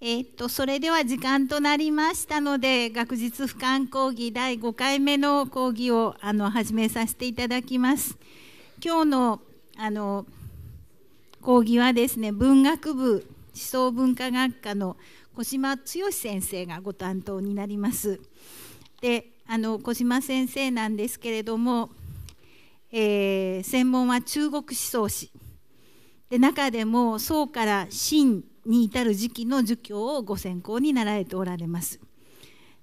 えっとそれでは時間となりましたので学術俯瞰講義第5回目の講義をあの始めさせていただきます。今日のあの講義はですね文学部思想文化学科の小島剛先生がご担当になります。であの小島先生なんですけれども、えー、専門は中国思想史で中でも宋から秦に至る時期の儒教をご専攻になられておられます。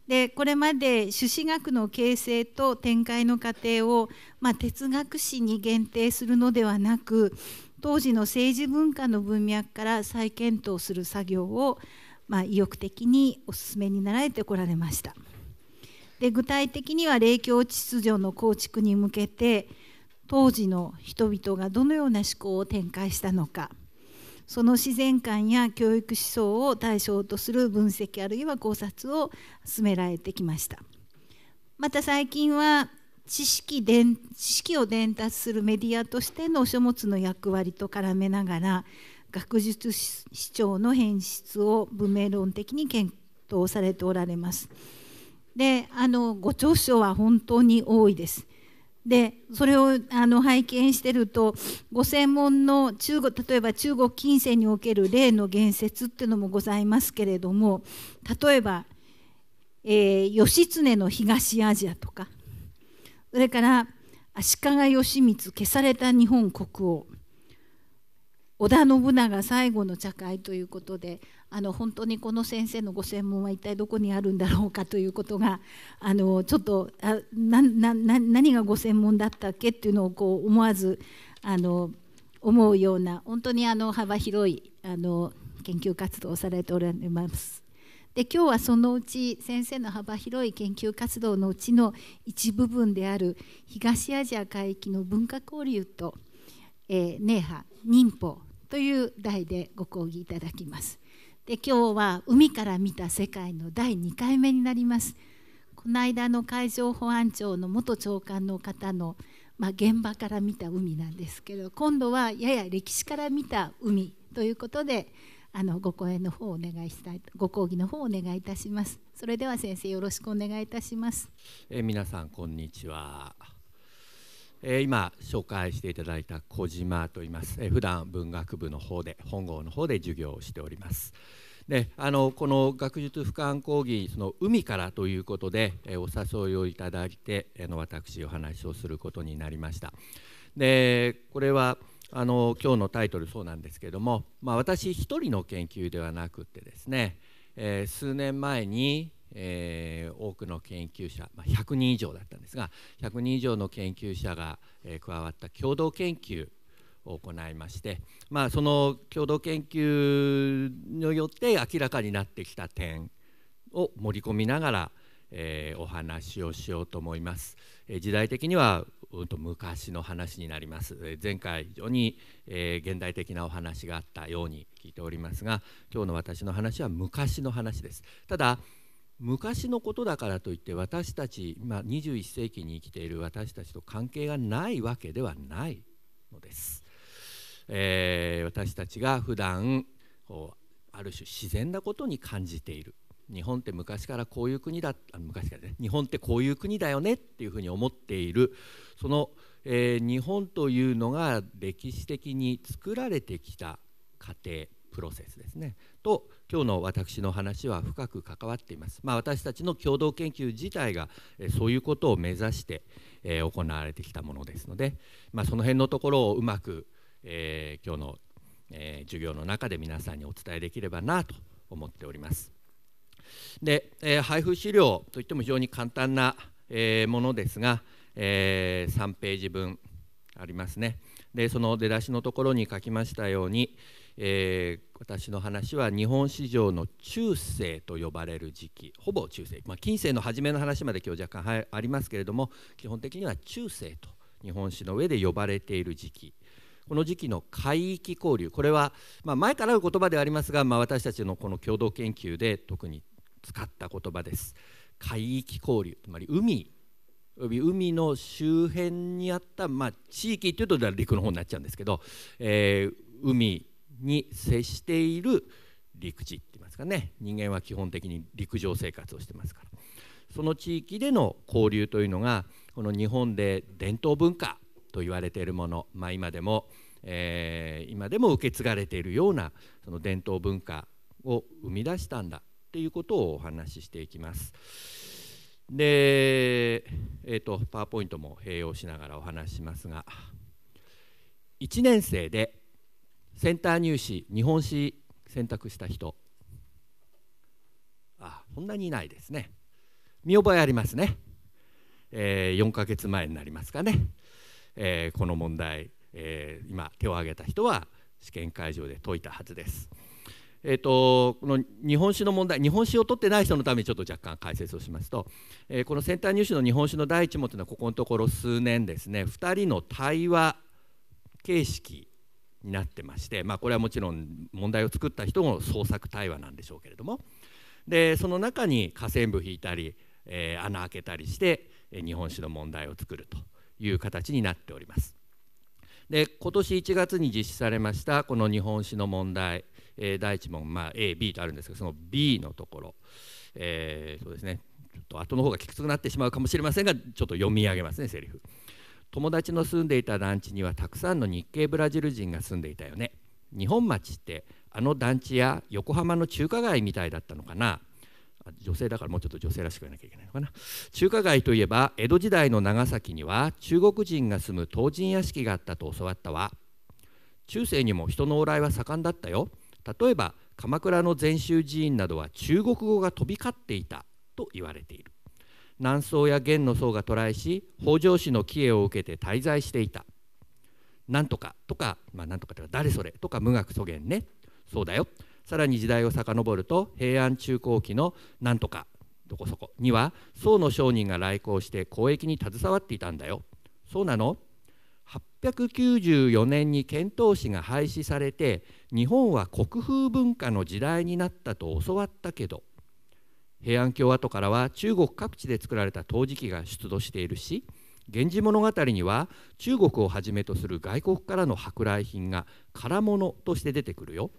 でこれまで朱子学の形成と展開の過程を、まあ、哲学史に限定するのではなく当時の政治文化の文脈から再検討する作業を、まあ、意欲的にお勧めになられてこられました。で具体的には霊教秩序の構築に向けて当時の人々がどのような思考を展開したのか。その自然観や教育思想を対象とする分析あるいは考察を進められてきましたまた最近は知識伝知識を伝達するメディアとしての書物の役割と絡めながら学術市長の変質を文明論的に検討されておられます。であのご著書は本当に多いです。でそれをあの拝見してるとご専門の中国例えば中国近世における例の言説っていうのもございますけれども例えば、えー、義経の東アジアとかそれから足利義満消された日本国王織田信長最後の茶会ということであの本当にこの先生のご専門は一体どこにあるんだろうかということがあのちょっとあなな何がご専門だったっけっていうのをこう思わずあの思うような本当にあの幅広いあの研究活動をされておられます。で今日はそのうち先生の幅広い研究活動のうちの一部分である東アジア海域の文化交流と、えー、ネーハ民法という題でご講義いただきます。で今日は海から見た世界の第2回目になりますこの間の海上保安庁の元長官の方の、まあ、現場から見た海なんですけど今度はやや歴史から見た海ということであのご講演の方をお願いしたいご講義の方をお願いいたしますそれでは先生よろしくお願いいたしますえ皆さんこんにちはえー、今紹介していただいた小島と言います、えー、普段文学部の方で本郷の方で授業をしております。であのこの学術俯瞰講義その海からということで、えー、お誘いをいただいて、えの私お話をすることになりました。でこれはあの今日のタイトルそうなんですけども、まあ、私一人の研究ではなくてですね、えー、数年前にえー、多くの研究者、まあ、100人以上だったんですが100人以上の研究者が、えー、加わった共同研究を行いまして、まあ、その共同研究によって明らかになってきた点を盛り込みながら、えー、お話をしようと思います。え時代的にはうんと昔の話になります。前回非常に、えー、現代的なお話があったように聞いておりますが、今日の私の話は昔の話です。ただ昔のことだからといって私たち、今21世紀に生きている私たちと関係がないわけではないのです。えー、私たちが普段こうある種自然なことに感じている日本って昔からこういう国だあ昔からね日本ってこういう国だよねっていうふうに思っているその、えー、日本というのが歴史的に作られてきた過程プロセスですねと今日の私の話は深く関わっています、まあ、私たちの共同研究自体がそういうことを目指して行われてきたものですので、まあ、その辺のところをうまく、えー、今日の、え授業の中で皆さんにお伝えできればなと思っております。で、えー、配布資料といっても非常に簡単な、えものですが、え3ページ分ありますね。でその出だしのところに書きましたように、えー、私の話は日本史上の中世と呼ばれる時期ほぼ中世、まあ、近世の初めの話まで今日若干ありますけれども基本的には中世と日本史の上で呼ばれている時期この時期の海域交流これは、まあ、前からある言葉ではありますが、まあ、私たちのこの共同研究で特に使った言葉です。海域交流つまり海海の周辺にあった、まあ、地域というと陸の方になっちゃうんですけど、えー、海に接している陸地って言いますかね人間は基本的に陸上生活をしてますからその地域での交流というのがこの日本で伝統文化と言われているもの、まあ、今でも、えー、今でも受け継がれているようなその伝統文化を生み出したんだっていうことをお話ししていきます。で、えーと、パワーポイントも併用しながらお話ししますが1年生でセンター入試日本史選択した人あそんなにいないですね見覚えありますね、えー、4ヶ月前になりますかね、えー、この問題、えー、今手を挙げた人は試験会場で解いたはずです。えーと、この日本史の問題日本史を取ってない人のためにちょっと若干解説をしますと、えー、このセンター入試の日本史の第一問というのはここのところ数年ですね2人の対話形式になってまして、まあ、これはもちろん問題を作った人の創作対話なんでしょうけれどもでその中に下線部引いたり、えー、穴開けたりして、え日本史の問題を作るという形になっております。で今年1月に実施されましたこの日本史の問題、えー、第1問、まあ、AB とあるんですがその B のところ、えー、そうですねちょっと後の方がきつくなってしまうかもしれませんがちょっと読み上げますねセリフ。友達の住んでいた団地にはたくさんの日系ブラジル人が住んでいたよね日本町ってあの団地や横浜の中華街みたいだったのかな女性だからもうちょっと女性らしく言わなきゃいけないのかな中華街といえば江戸時代の長崎には中国人が住む唐人屋敷があったと教わったわ中世にも人の往来は盛んだったよ例えば鎌倉の禅宗寺院などは中国語が飛び交っていたと言われている南宋や元の宋が渡来し北条氏の帰依を受けて滞在していた。なんとかとか、まあ、なんとかとか誰それとか無学祖元ねそうだよさらに時代を遡ると平安中後期のなんとかどこそこには宋の商人が来航して交易に携わっていたんだよそうなの894年に遣唐使が廃止されて日本は国風文化の時代になったと教わったけど平安京跡からは中国各地で作られた陶磁器が出土しているし「源氏物語」には中国をはじめとする外国からの舶来品が空物として出てくるよ。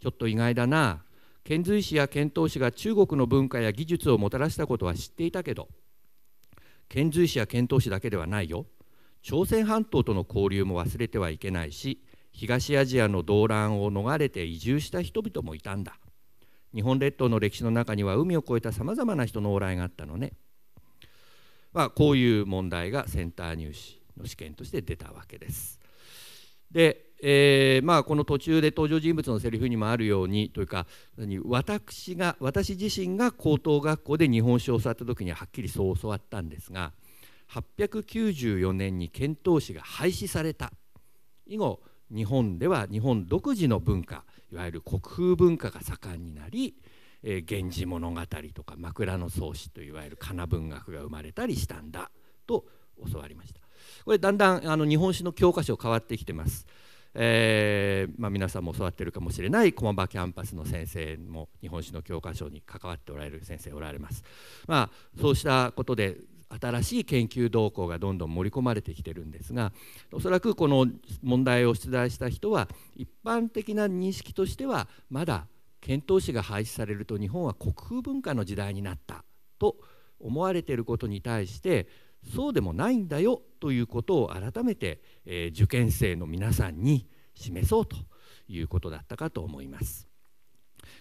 ちょっと意外だな遣隋使や遣唐使が中国の文化や技術をもたらしたことは知っていたけど遣隋使や遣唐使だけではないよ朝鮮半島との交流も忘れてはいけないし東アジアの動乱を逃れて移住した人々もいたんだ日本列島の歴史の中には海を越えたさまざまな人の往来があったのね、まあ、こういう問題がセンター入試の試験として出たわけです。で、えー、まあ、この途中で登場人物のセリフにもあるようにというか私が私自身が高等学校で日本史を教わった時にはっきりそう教わったんですが894年に遣唐使が廃止された以後日本では日本独自の文化いわゆる国風文化が盛んになり「えー、源氏物語」とか「枕草子」といわゆるかな文学が生まれたりしたんだと教わりました。これだんだんあの日本史の教科書変わってきてます。えー、まあ、皆さんも教わってるかもしれない駒場キャンパスの先生も日本史の教科書に関わっておられる先生おられます。まあ、そうしたことで新しい研究動向がどんどん盛り込まれてきてるんですがおそらくこの問題を出題した人は一般的な認識としてはまだ遣唐使が廃止されると日本は国風文化の時代になったと思われていることに対してそうでもないんだよということを改めて、えー、受験生の皆さんに示そうということだったかと思います。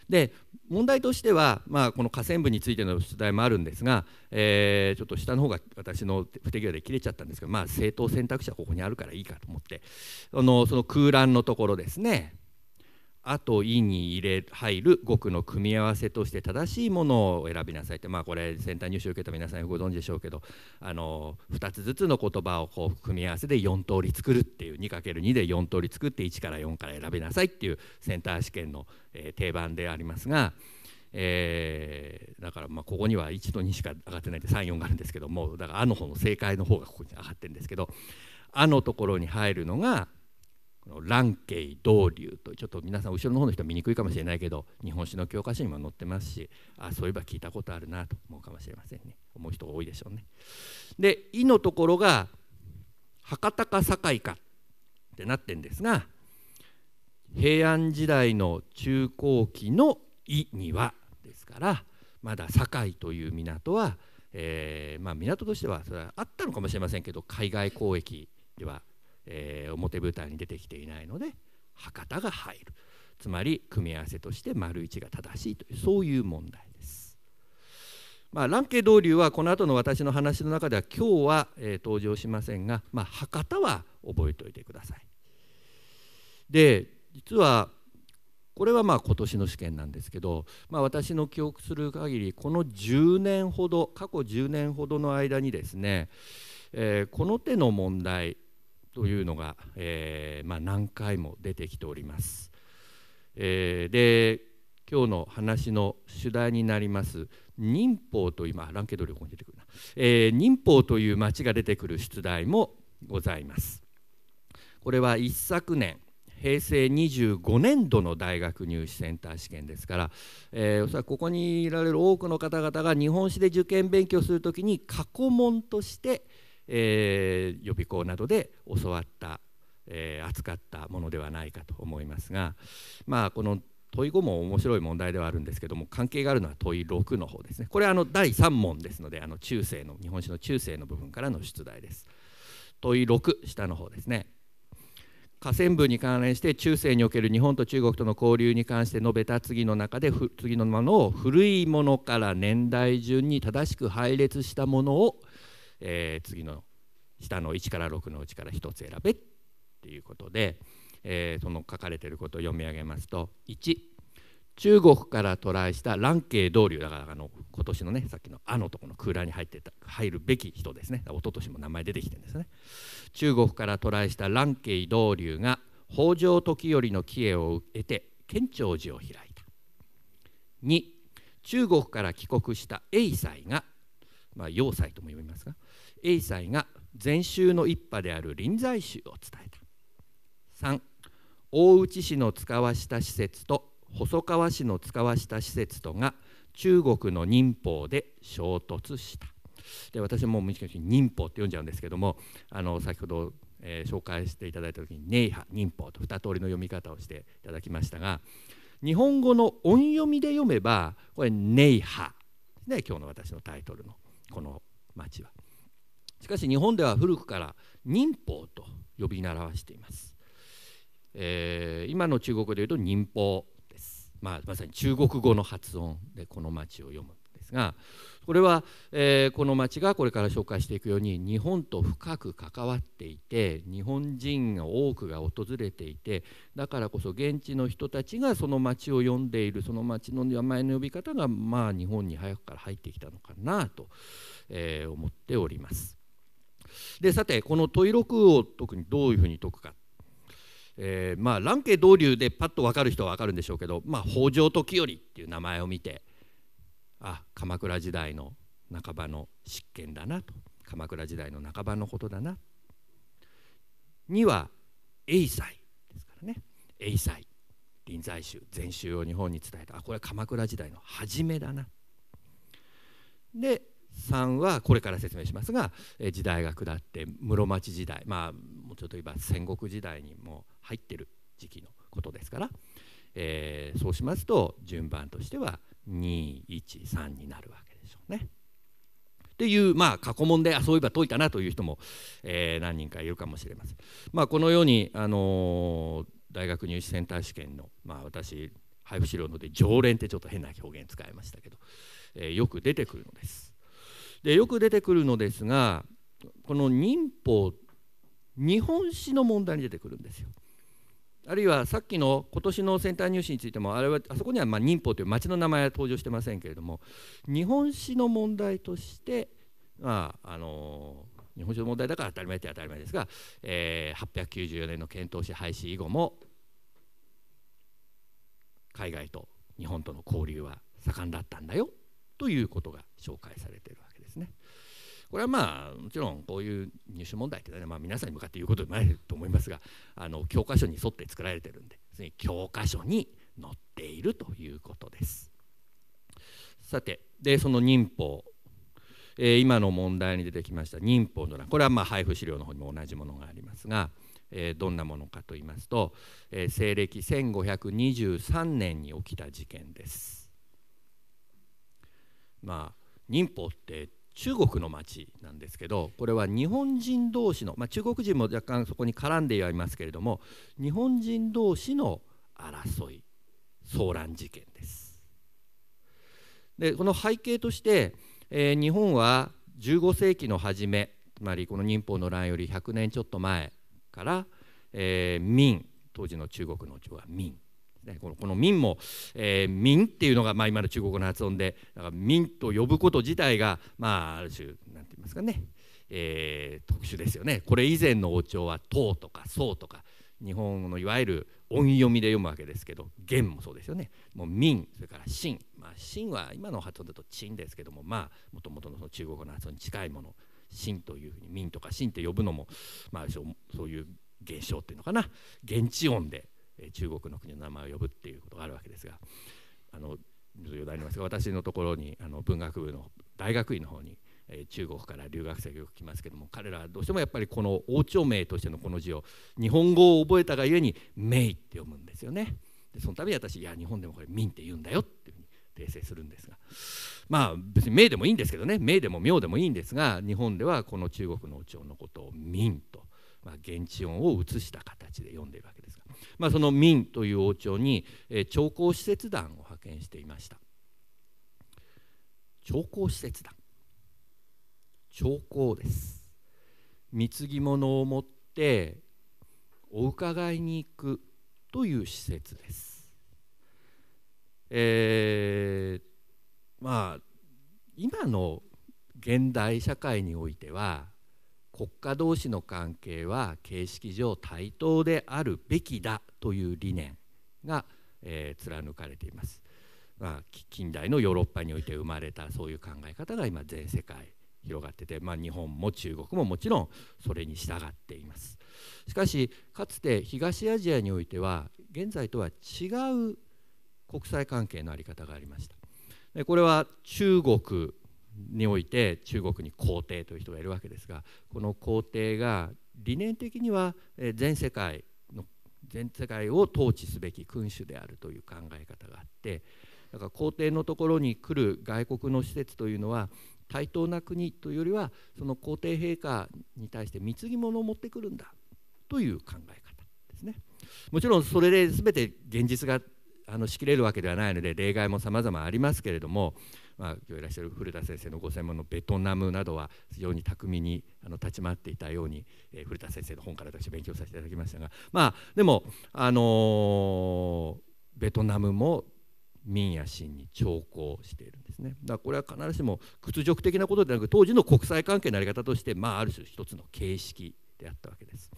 で問題としては、まあ、この河川部についての出題もあるんですが、えー、ちょっと下の方が私の不手際で切れちゃったんですけど、まあ、政党選択肢はここにあるからいいかと思ってあのその空欄のところですねあと「い」に入れ入る語句の組み合わせとして正しいものを選びなさいってまあこれセンター入試を受けた皆さんご存知でしょうけどあの2つずつの言葉をこう組み合わせで4通り作るっていう 2×2 で4通り作って1から4から選びなさいっていうセンター試験の、え定番でありますが。えー、だからまここには1と2しか上がってないんで34があるんですけどもだから「あ」の方の正解の方がここに上がってるんですけど「あ」のところに入るのがこの蘭慶道流とちょっと皆さん後ろの方の人は見にくいかもしれないけど日本史の教科書にも載ってますしあそういえば聞いたことあるなと思うかもしれませんね思う人が多いでしょうね。で「い」のところが博多か堺かってなってんですが平安時代の中高期の「い」にはですからまだ堺という港は、えー、まあ、港としてはそれはあったのかもしれませんけど海外交易ではえー、表舞台に出てきていないので博多が入るつまり組み合わせとして丸1が正しいというそういう問題です。まあ、蘭慶道流はこの後の私の話の中では今日は、えー、登場しませんが、まあ、博多は覚えておいてください。で実はこれはまあ今年の試験なんですけど、まあ、私の記憶する限りこの10年ほど過去10年ほどの間にですね、えー、この手の問題というのが、えー、まあ、何回も出てきております。えー、で今日の話の主題になります忍法と今ランケド旅行に出てくるな、えー、忍法という町が出てくる出題もございます。これは一昨年平成25年度の大学入試センター試験ですから、えー、おそらくここにいられる多くの方々が日本史で受験勉強するときに過去問として、えー、予備校などで教わった、えー、扱ったものではないかと思いますが、まあ、この問い5も面白い問題ではあるんですけども関係があるのは問い6の方ですねこれはあの第3問ですのであの中世の日本史の中世の部分からの出題です問い6下の方ですね河川部に関連して中世における日本と中国との交流に関して述べた次の中で次のものを古いものから年代順に正しく配列したものをえー、次の下の1から6のうちから1つ選べっていうことで、えー、その書かれていることを読み上げますと1中国から渡来した蘭慶道流だからあの今年のねさっきの「あ」のとこの空欄に入ってた入るべき人ですね一昨年も名前出てきてるんですね中国から渡来した蘭慶道流が北条時頼の帰依を得て建長寺を開いた2中国から帰国した永西がまあ要塞とも読みますがサイが禅宗の一派である臨済宗を伝えた3大内市の使わした施設と細川市の使わした施設とが中国の忍法で衝突したで私も無意識に忍法って読んじゃうんですけどもあの先ほど、えー、紹介していただいた時に「ネイハ忍法」と2通りの読み方をしていただきましたが日本語の音読みで読めばこれ「ネイハ」ね今日の私のタイトルのこの町は。しかし日本では古くから忍法と呼び習わしています、えー、今の中国でいうと民法です、まあ、まさに中国語の発音でこの町を読むんですがこれは、えー、この町がこれから紹介していくように日本と深く関わっていて日本人が多くが訪れていてだからこそ現地の人たちがその町を読んでいるその町の名前の呼び方がまあ日本に早くから入ってきたのかなと、えー、思っております。でさてこの問い6を特にどういうふうに解くか、えー、まあ蘭慶道流でパッと分かる人は分かるんでしょうけど、まあ、北条時頼っていう名前を見てあ鎌倉時代の半ばの執権だなと鎌倉時代の半ばのことだなには永斎ですからね永斎臨済宗禅宗を日本に伝えたあこれは鎌倉時代の初めだなで3はこれから説明しますが時代が下って室町時代まあもうちょっと言えば戦国時代にも入ってる時期のことですから、えー、そうしますと順番としては213になるわけでしょうね。っていうまあ過去問であそういえば解いたなという人も、えー、何人かいるかもしれません。まあ、このように、あのー、大学入試センター試験の、まあ、私配布資料ので常連ってちょっと変な表現使いましたけど、えー、よく出てくるのです。でよく出てくるのですがこの民法日本史の問題に出てくるんですよ。あるいはさっきの今年のセンター入試についてもあれはあそこにはま民法という町の名前は登場してませんけれども日本史の問題としてまああの日本史の問題だから当たり前って当たり前ですが、えー、894年の遣唐使廃止以後も海外と日本との交流は盛んだったんだよということが紹介されているこれはまあもちろんこういう入試問題ってね、まあ、皆さんに向かって言うことでもないと思いますがあの教科書に沿って作られてるんでに教科書に載っているということです。さてでその民法、えー、今の問題に出てきました民法の欄これはまあ配布資料の方にも同じものがありますが。えどんなものかと言いますと、え西暦1523年に起きた事件です。まあ、民法って中国の町なんですけどこれは日本人同士の、まあ、中国人も若干そこに絡んではいますけれども日本人同士の争い騒乱事件です。でこの背景として、えー、日本は15世紀の初めつまりこの民法の乱より100年ちょっと前から、えー、明当時の中国の王は明ね、このこの「民」も「えー、民」っていうのが、まあ、今の中国語の発音でだから「民」と呼ぶこと自体が、まあ、ある種なんて言いますかね、えー、特殊ですよね。これ以前の王朝は「唐」とか「宋」とか日本語のいわゆる音読みで読むわけですけど「元」もそうですよね。もう「民」それから「秦」まあ「は今の発音だと「陳」ですけどもまあもともとのその中国語の発音に近いもの「秦」というふうに「民」とか「秦」って呼ぶのも、まあ、そういう現象っていうのかな現地音で中国の国の名前を呼ぶっていうことがあるわけですがあの余談ありますが私のところにあの文学部の大学院の方に、え中国から留学生がよく来ますけども彼らはどうしてもやっぱりこの王朝名としてのこの字を日本語を覚えたがゆえに「名」って読むんですよね。でその度に私「いや日本でもこれ「民」って言うんだよっていうふうに訂正するんですがまあ別に名でもいいんですけどね名でも名でもいいんですが日本ではこの中国の王朝のことを「民」と、まあ、現地音を移した形で読んでいるわけです。まあ、その明という王朝に、え朝貢使節団を派遣していました朝貢使節団朝貢です貢ぎ物を持ってお伺いに行くという施設です。えー、まあ今の現代社会においては国家同士の関係は形式上対等であるべきだという理念が、えー、貫かれています、まあ、近代のヨーロッパにおいて生まれたそういう考え方が今全世界広がってて、まあ、日本も中国ももちろんそれに従っていますしかしかつて東アジアにおいては現在とは違う国際関係の在り方がありましたでこれは中国において中国に皇帝という人がいるわけですがこの皇帝が理念的には全世界の全世界を統治すべき君主であるという考え方があってだから皇帝のところに来る外国の施設というのは対等な国というよりはその皇帝陛下に対して貢ぎ物を持ってくるんだという考え方ですね。もちろんそれで全て現実があのしきれるわけではないので例外も様々ありますけれどもまあ、今日いらっしゃる古田先生のご専門のベトナムなどは非常に巧みにあの立ち回っていたように、えー、古田先生の本から私勉強させていただきましたが、まあ、でも、あのー、ベトナムも民や清に調校しているんですねだからこれは必ずしも屈辱的なことではなく当時の国際関係の在り方として、まあ、ある種一つの形式であったわけです。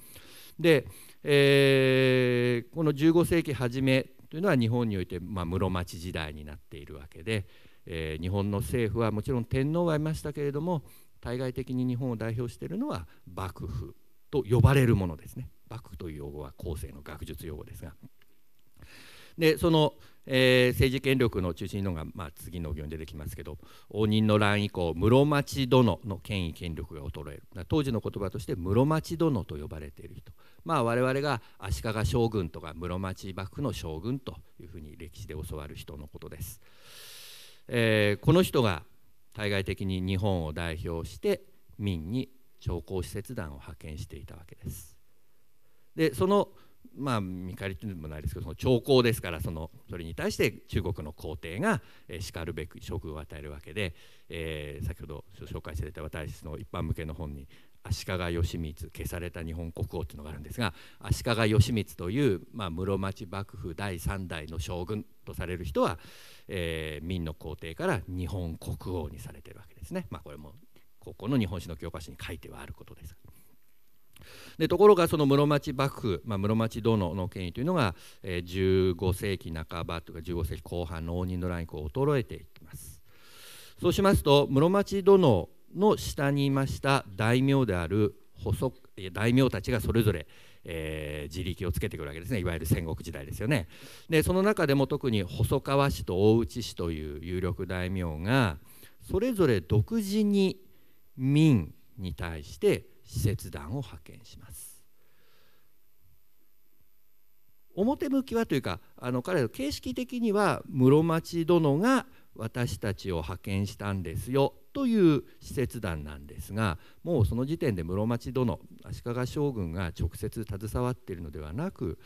で、えー、この15世紀初めというのは日本において、まあ、室町時代になっているわけで、えー、日本の政府はもちろん天皇はいましたけれども対外的に日本を代表しているのは幕府と呼ばれるものですね幕府という用語は後世の学術用語ですがでその、えー、政治権力の中心のが、まあ、次の行に出てきますけど応仁の乱以降室町殿の権威権力が衰える当時の言葉として室町殿と呼ばれている人まあ我々が足利将軍とか室町幕府の将軍というふうに歴史で教わる人のことです。えー、この人が対外的に日本を代表して民に商工使節団を派遣していたわけです。でそのまあ見返りというのもないですけどその朝貢ですからそのそれに対して中国の皇帝が、えしかるべく職を与えるわけで、えー、先ほど紹介していた私の一般向けの本に足利義満消された日本国王っていうのがあるんですが足利義満という、まあ、室町幕府第3代の将軍とされる人は、えー、明の皇帝から日本国王にされてるわけですね。まあ、これも高校の日本史の教科書に書いてはあることです。でところがその室町幕府、まあ、室町殿の権威というのが、えー、15世紀半ばというか15世紀後半の応仁の乱以降衰えていきます。そうしますと室町殿の下にいました大名である細大名たちがそれぞれ、えー、自力をつけてくるわけですねいわゆる戦国時代ですよね。でその中でも特に細川氏と大内氏という有力大名がそれぞれ独自に民に対して使節団を派遣します。表向きはというかあの彼の形式的には室町殿が私たちを派遣したんですよという使節団なんですがもうその時点で室町殿足利将軍が直接携わっているのではなく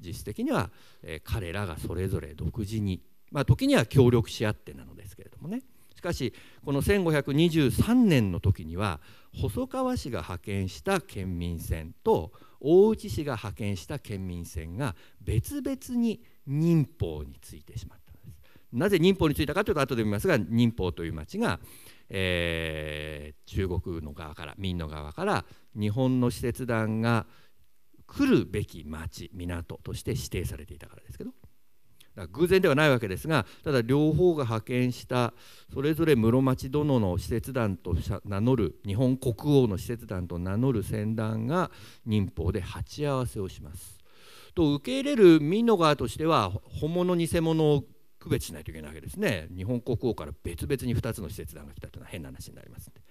実質的には、え彼らがそれぞれ独自に、まあ、時には協力し合ってなのですけれどもねしかしこの1523年の時には細川氏が派遣した県民船と大内氏が派遣した県民船が別々に民法についてしまった。なぜ民法についたかというと後で見ますが忍法という町が、えー、中国の側から民の側から日本の使節団が来るべき町港として指定されていたからですけど偶然ではないわけですがただ両方が派遣したそれぞれ室町殿の使節団と名乗る日本国王の使節団と名乗る船団が忍法で鉢合わせをします。と受け入れる美濃川としては本物偽物を区別しないといけないわけですね日本国王から別々に2つの使節団が来たというのは変な話になりますで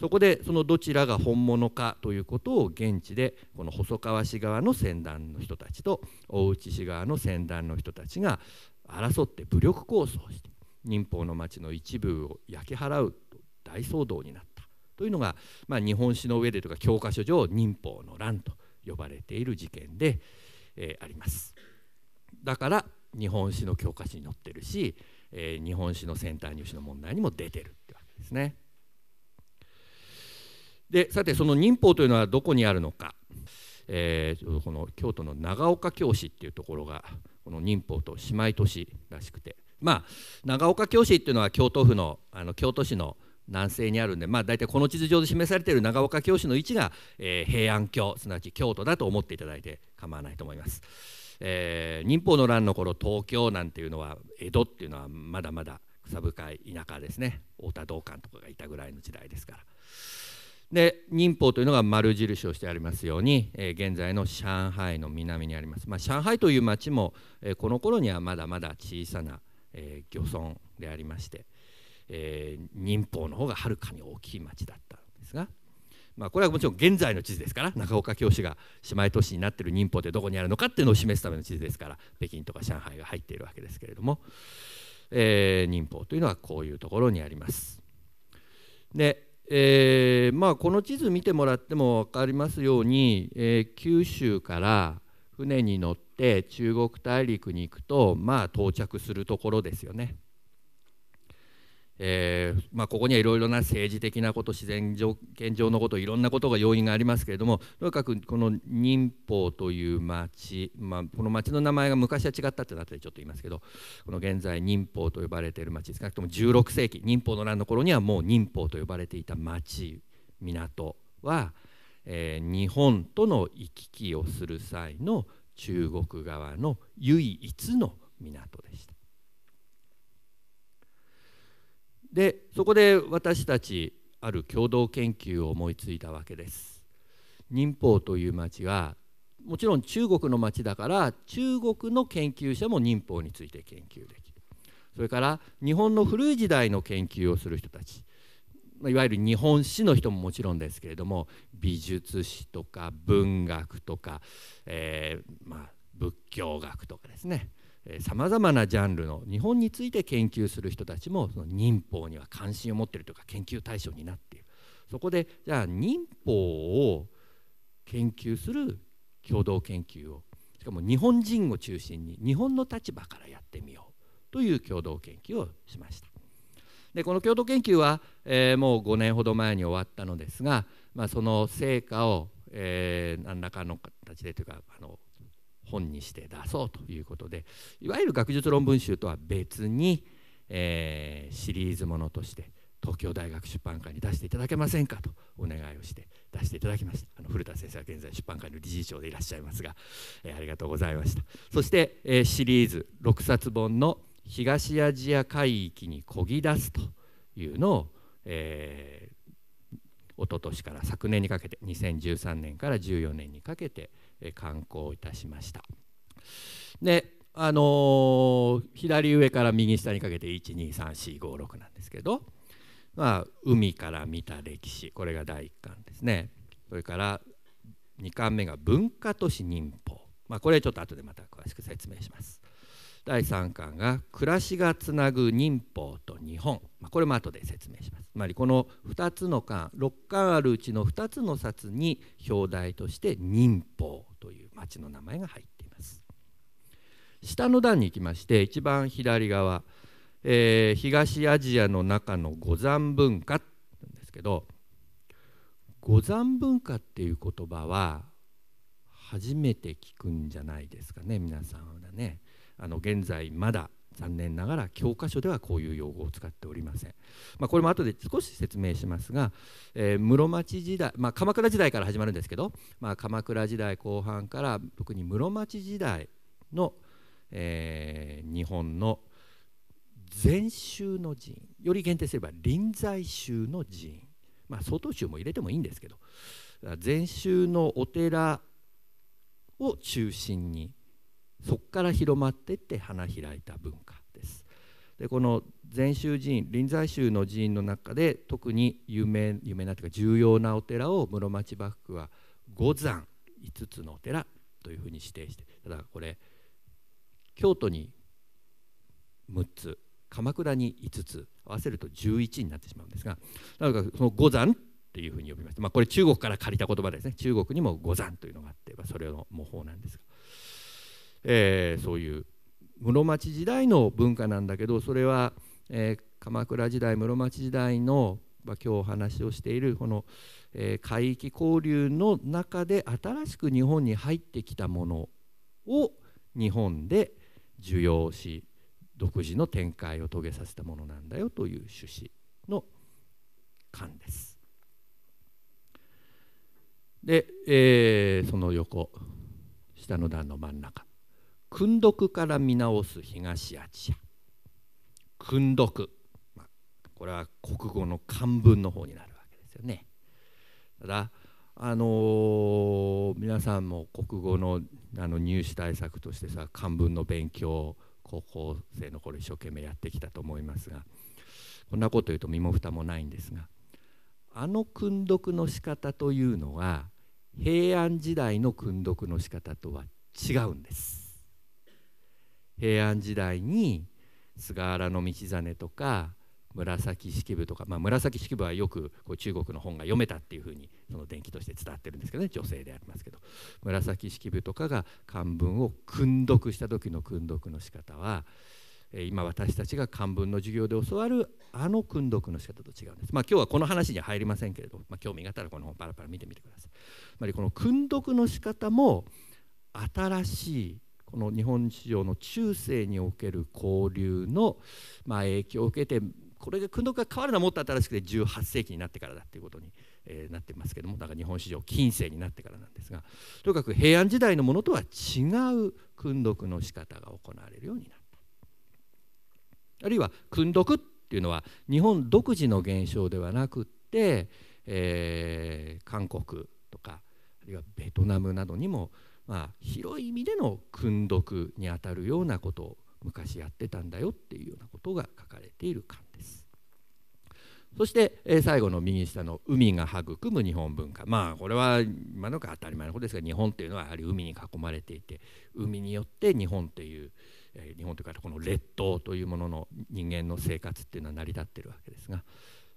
そこでそのどちらが本物かということを現地でこの細川氏側の船団の人たちと大内氏側の船団の人たちが争って武力抗争して民放の町の一部を焼き払うと大騒動になったというのが、まあ、日本史の上でとか教科書上民放の乱と呼ばれている事件で、えー、あります。だから日本史の教科書に載ってるし、えー、日本史のセンター入試の問題にも出てるってわけですね。でさてその忍法というのはどこにあるのか、えー、この京都の長岡京市っていうところがこの忍法と姉妹都市らしくてまあ長岡京市っていうのは京都府のあの京都市の南西にあるんで、まあ、大体この地図上で示されている長岡京市の位置が、えー、平安京すなわち京都だと思っていただいて構わないと思います。えー、法の乱の頃東京なんていうのは江戸っていうのはまだまだ草深い田舎ですね太田道館とかがいたぐらいの時代ですから。で民法というのが丸印をしてありますように、えー、現在の上海の南にあります、まあ、上海という町も、えー、この頃にはまだまだ小さな、えー、漁村でありまして、え民法の方がはるかに大きい町だったんですがまあ、これはもちろん現在の地図ですから中岡教師が姉妹都市になっている忍法ってどこにあるのかっていうのを示すための地図ですから北京とか上海が入っているわけですけれども、えー、寧というのはこういうところにあります。でえーまあ、この地図見てもらっても分かりますように、えー、九州から船に乗って中国大陸に行くと、まあ、到着するところですよね。えー、まあ、ここにはいろいろな政治的なこと自然条件上のこといろんなことが要因がありますけれどもとにかくこの忍法という町、まあ、この町の名前が昔は違ったってなってちょっと言いますけどこの現在忍法と呼ばれている町少なくとも16世紀忍法の乱の頃にはもう忍法と呼ばれていた町港は、えー、日本との行き来をする際の中国側の唯一の港でした。でそこで私たちある共同研究を思いついたわけです忍法という町はもちろん中国の町だから中国の研究者も忍法について研究できるそれから日本の古い時代の研究をする人たちいわゆる日本史の人ももちろんですけれども美術史とか文学とか、えー、まあ、仏教学とかですねさまざまなジャンルの日本について研究する人たちもその民法には関心を持っているというか研究対象になっているそこでじゃあ民法を研究する共同研究をしかも日本人を中心に日本の立場からやってみようという共同研究をしました。でこの共同研究は、えー、もう5年ほど前に終わったのですが、まあ、その成果を、えー、何らかの形でというかあの本にして出そうということでいわゆる学術論文集とは別に、えー、シリーズものとして東京大学出版会に出していただけませんかとお願いをして出していただきましたあの古田先生は現在出版会の理事長でいらっしゃいますが、えー、ありがとうございましたそして、えー、シリーズ6冊本の「東アジア海域にこぎ出す」というのを、えー、一昨年から昨年にかけて2013年から14年にかけて、刊行いたしました。であのー、左上から右下にかけて123456なんですけど、まあ、海から見た歴史これが第1巻ですねそれから2巻目が文化都市民法、まあ、これちょっと後でまた詳しく説明します第3巻が「暮らしがつなぐ忍法と日本」まあ、これも後で説明しますつまりこの2つの巻6巻あるうちの2つの冊に表題として「忍法」という町の名前が入っています下の段に行きまして一番左側、えー、東アジアの中の五山文化なんですけど五山文化っていう言葉は初めて聞くんじゃないですかね皆さんはね。あの現在まだ残念ながら教科書ではこういう用語を使っておりません、まあ、これも後で少し説明しますが、えー、室町時代、まあ、鎌倉時代から始まるんですけど、まあ、鎌倉時代後半から特に室町時代の、えー、日本の禅宗の寺院より限定すれば臨済宗の寺院、まあ、曹洞宗も入れてもいいんですけど禅宗のお寺を中心にそこから広まっていって花開いた文化ですでこの禅宗寺院臨済宗の寺院の中で特に有名有名なというか重要なお寺を室町幕府は五山5つのお寺というふうに指定してただこれ京都に6つ鎌倉に5つ合わせると11になってしまうんですがなんかその五山っていうふうに呼びまして、まあ、これ中国から借りた言葉ですね中国にも五山というのがあって、まそれの模倣なんですがえー、そういう室町時代の文化なんだけどそれは、えー、鎌倉時代室町時代の、まあ、今日お話をしているこの、えー、海域交流の中で新しく日本に入ってきたものを日本で受容し独自の展開を遂げさせたものなんだよという趣旨の感です。で、えー、その横下の段の真ん中訓読から見直す東アジア訓読、まこれは国語の漢文の方になるわけですよねただあのー、皆さんも国語のあの入試対策としてさ漢文の勉強高校生の頃一生懸命やってきたと思いますがこんなこと言うと身も蓋もないんですがあの訓読の仕方というのは平安時代の訓読の仕方とは違うんです。平安時代に菅原道真とか紫式部とか、まあ、紫式部はよくこう中国の本が読めたっていうふうにその伝記として伝わってるんですけどね女性でありますけど紫式部とかが漢文を訓読した時の訓読の仕方は今私たちが漢文の授業で教わるあの訓読の仕方と違うんです。まあ、今日はこの話には入りませんけれど、まあ、興味があったらこの本パラパラ見てみてください。つまりこの訓読の仕方も新しいこの日本史上の中世における交流の、まあ、影響を受けてこれが君洞が変わるのはもっと新しくて18世紀になってからだということに、えー、なってますけどもだから日本史上近世になってからなんですがとにかく平安時代のものとは違う訓読の仕方が行われるようになったあるいは訓読っていうのは日本独自の現象ではなくって、えー、韓国とかあるいはベトナムなどにもまあ、広い意味での訓読にあたるようなことを昔やってたんだよっていうようなことが書かれている巻です。そして、え最後の右下の「海が育む日本文化」まあこれは今のか当たり前のことですが日本っていうのはやはり海に囲まれていて海によって日本という、え日本というかこの列島というものの人間の生活っていうのは成り立ってるわけですが。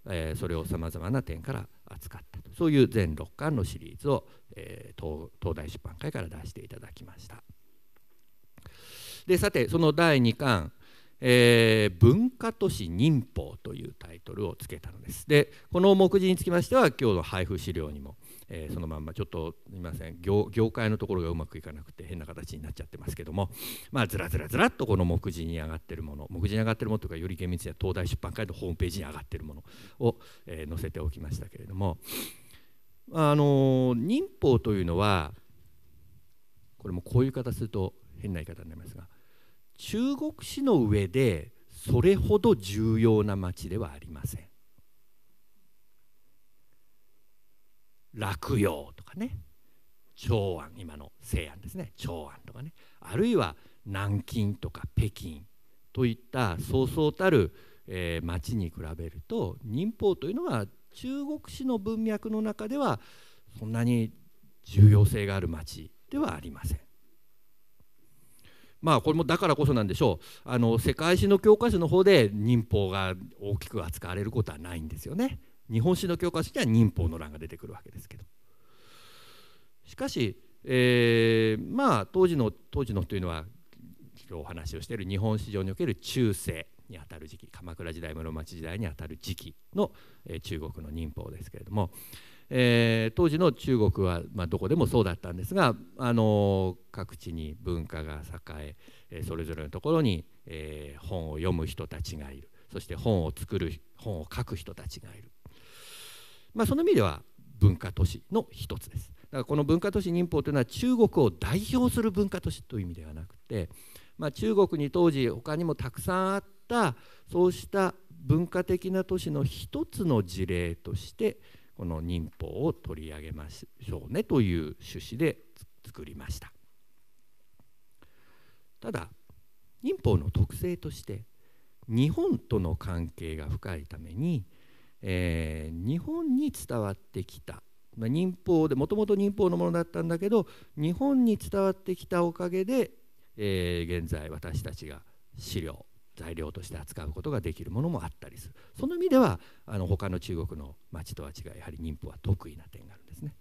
えー、それをさまざまな点から扱ったとそういう全6巻のシリーズを、えー、東大出版会から出していただきました。でさてその第2巻えー、文化都市忍法というタイトルをつけたのですでこの目次につきましては今日の配布資料にも、えー、そのまんまちょっとすみません業界のところがうまくいかなくて変な形になっちゃってますけどもまあずらずらずらっとこの目次に上がってるもの目次に上がってるものというかより厳密には東大出版会のホームページに上がってるものを、えー、載せておきましたけれどもあの忍法というのはこれもこういう方すると変な言い方になりますが中国史の上でそれほど重要な町ではありません。落葉とかね長安今の西安ですね長安とかねあるいは南京とか北京といったそうそうたる、えー、町に比べると忍法というのは中国史の文脈の中ではそんなに重要性がある町ではありません。まあこれもだからこそなんでしょうあの世界史の教科書の方で忍法が大きく扱われることはないんですよね。日本史の教科書には忍法の欄が出てくるわけですけどしかし、えー、まあ当時の当時のというのは今日お話をしている日本史上における中世にあたる時期鎌倉時代室町時代にあたる時期の、えー、中国の忍法ですけれども、えー、当時の中国は、まあ、どこでもそうだったんですが、あのー、各地に文化が栄ええー、それぞれのところに、え本を読む人たちがいるそして本を作る本を書く人たちがいるまあ、その意味では文化都市の一つです。だからこの文化都市民法というのは中国を代表する文化都市という意味ではなくて、まあ、中国に当時他にもたくさんあったそうした文化的な都市の一つの事例としてこの民法を取り上げましょうねという趣旨で作りましたただ民法の特性として日本との関係が深いためにえー、日本に伝わってきた、まあ、民放でもともと民放のものだったんだけど日本に伝わってきたおかげで、えー、現在私たちが資料材料として扱うことができるものもあったりするその意味ではあの他の中国の町とは違いやはり民放は得意な点があるんですね。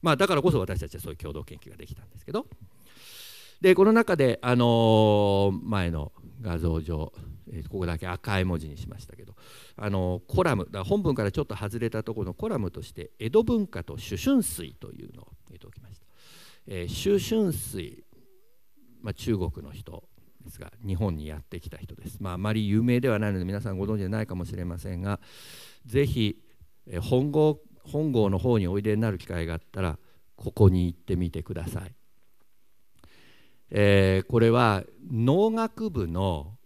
まあ、だからこそ私たちはそういう共同研究ができたんですけどでこの中で、あのー、前の画像上えここだけ赤い文字にしましたけどあのコラム本文からちょっと外れたところのコラムとして江戸文化と朱春水というのを入れておきました。えー、春水、まあ、中国の人ですが日本にやってきた人です、まあ、あまり有名ではないので皆さんご存知ないかもしれませんが是非、え本郷本郷の方においでになる機会があったらここに行ってみてください。えー、これは農学部の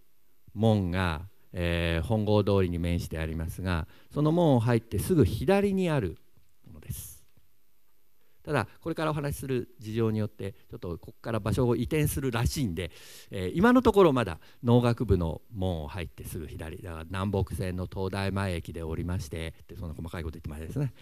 門が、えー、本郷通りに面してありますがその門を入ってすぐ左にあるただこれからお話しする事情によってちょっとここから場所を移転するらしいんで、え今のところまだ農学部の門を入ってすぐ左だから南北線の東大前駅で降りましてってそんな細かいこと言ってまですね、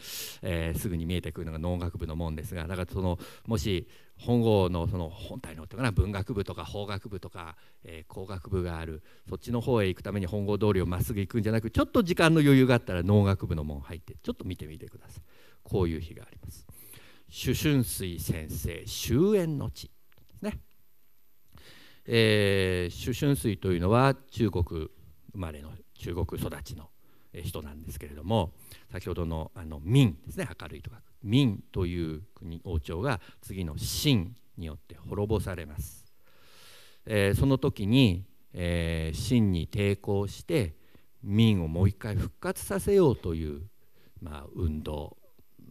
えすぐに見えてくるのが農学部の門ですがだからそのもし本郷のその本体のっていうかな文学部とか法学部とか、え工学部があるそっちの方へ行くために本郷通りをまっすぐ行くんじゃなくちょっと時間の余裕があったら農学部の門入ってちょっと見てみてくださいこういう日があります。朱春水先生終焉の地ね、えー、朱春水というのは中国生まれの中国育ちの人なんですけれども先ほどのあの明ですね明るいとか明という国王朝が次の秦によって滅ぼされます、えー、その時に、えー、秦に抵抗して明をもう一回復活させようという、まあ、運動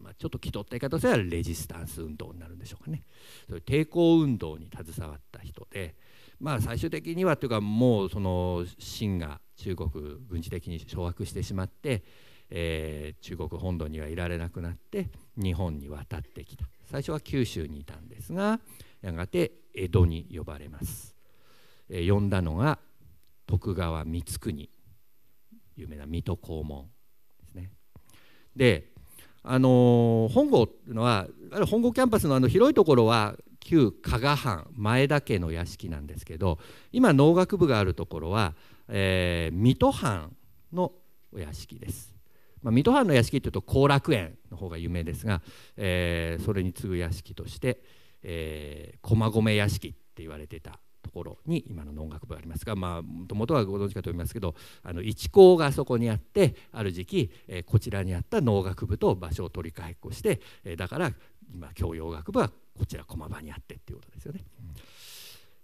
まあ、ちょっと気取った言い方すればレジスタンス運動になるんでしょうかねそういう抵抗運動に携わった人で、まあ、最終的にはというかもうその清が中国軍事的に掌握してしまって、えー、中国本土にはいられなくなって日本に渡ってきた最初は九州にいたんですがやがて江戸に呼ばれます。えー、呼んだのが徳川光圀有名な水戸黄門ですね。であの本郷っていうのは本郷キャンパスのあの広いところは旧加賀藩前田家の屋敷なんですけど今農学部があるところは、えー、水戸藩のお屋敷です、まあ、水戸藩の屋敷っていうと後楽園の方が有名ですが、えー、それに次ぐ屋敷として、えー、駒込屋敷って言われてたところに今の農学部がありますがまもともとはご存知かと思いますけどあの一校があそこにあってある時期、えー、こちらにあった農学部と場所を取り替えっこして、えー、だから今教養学部はこちら駒場にあってっていうことですよね。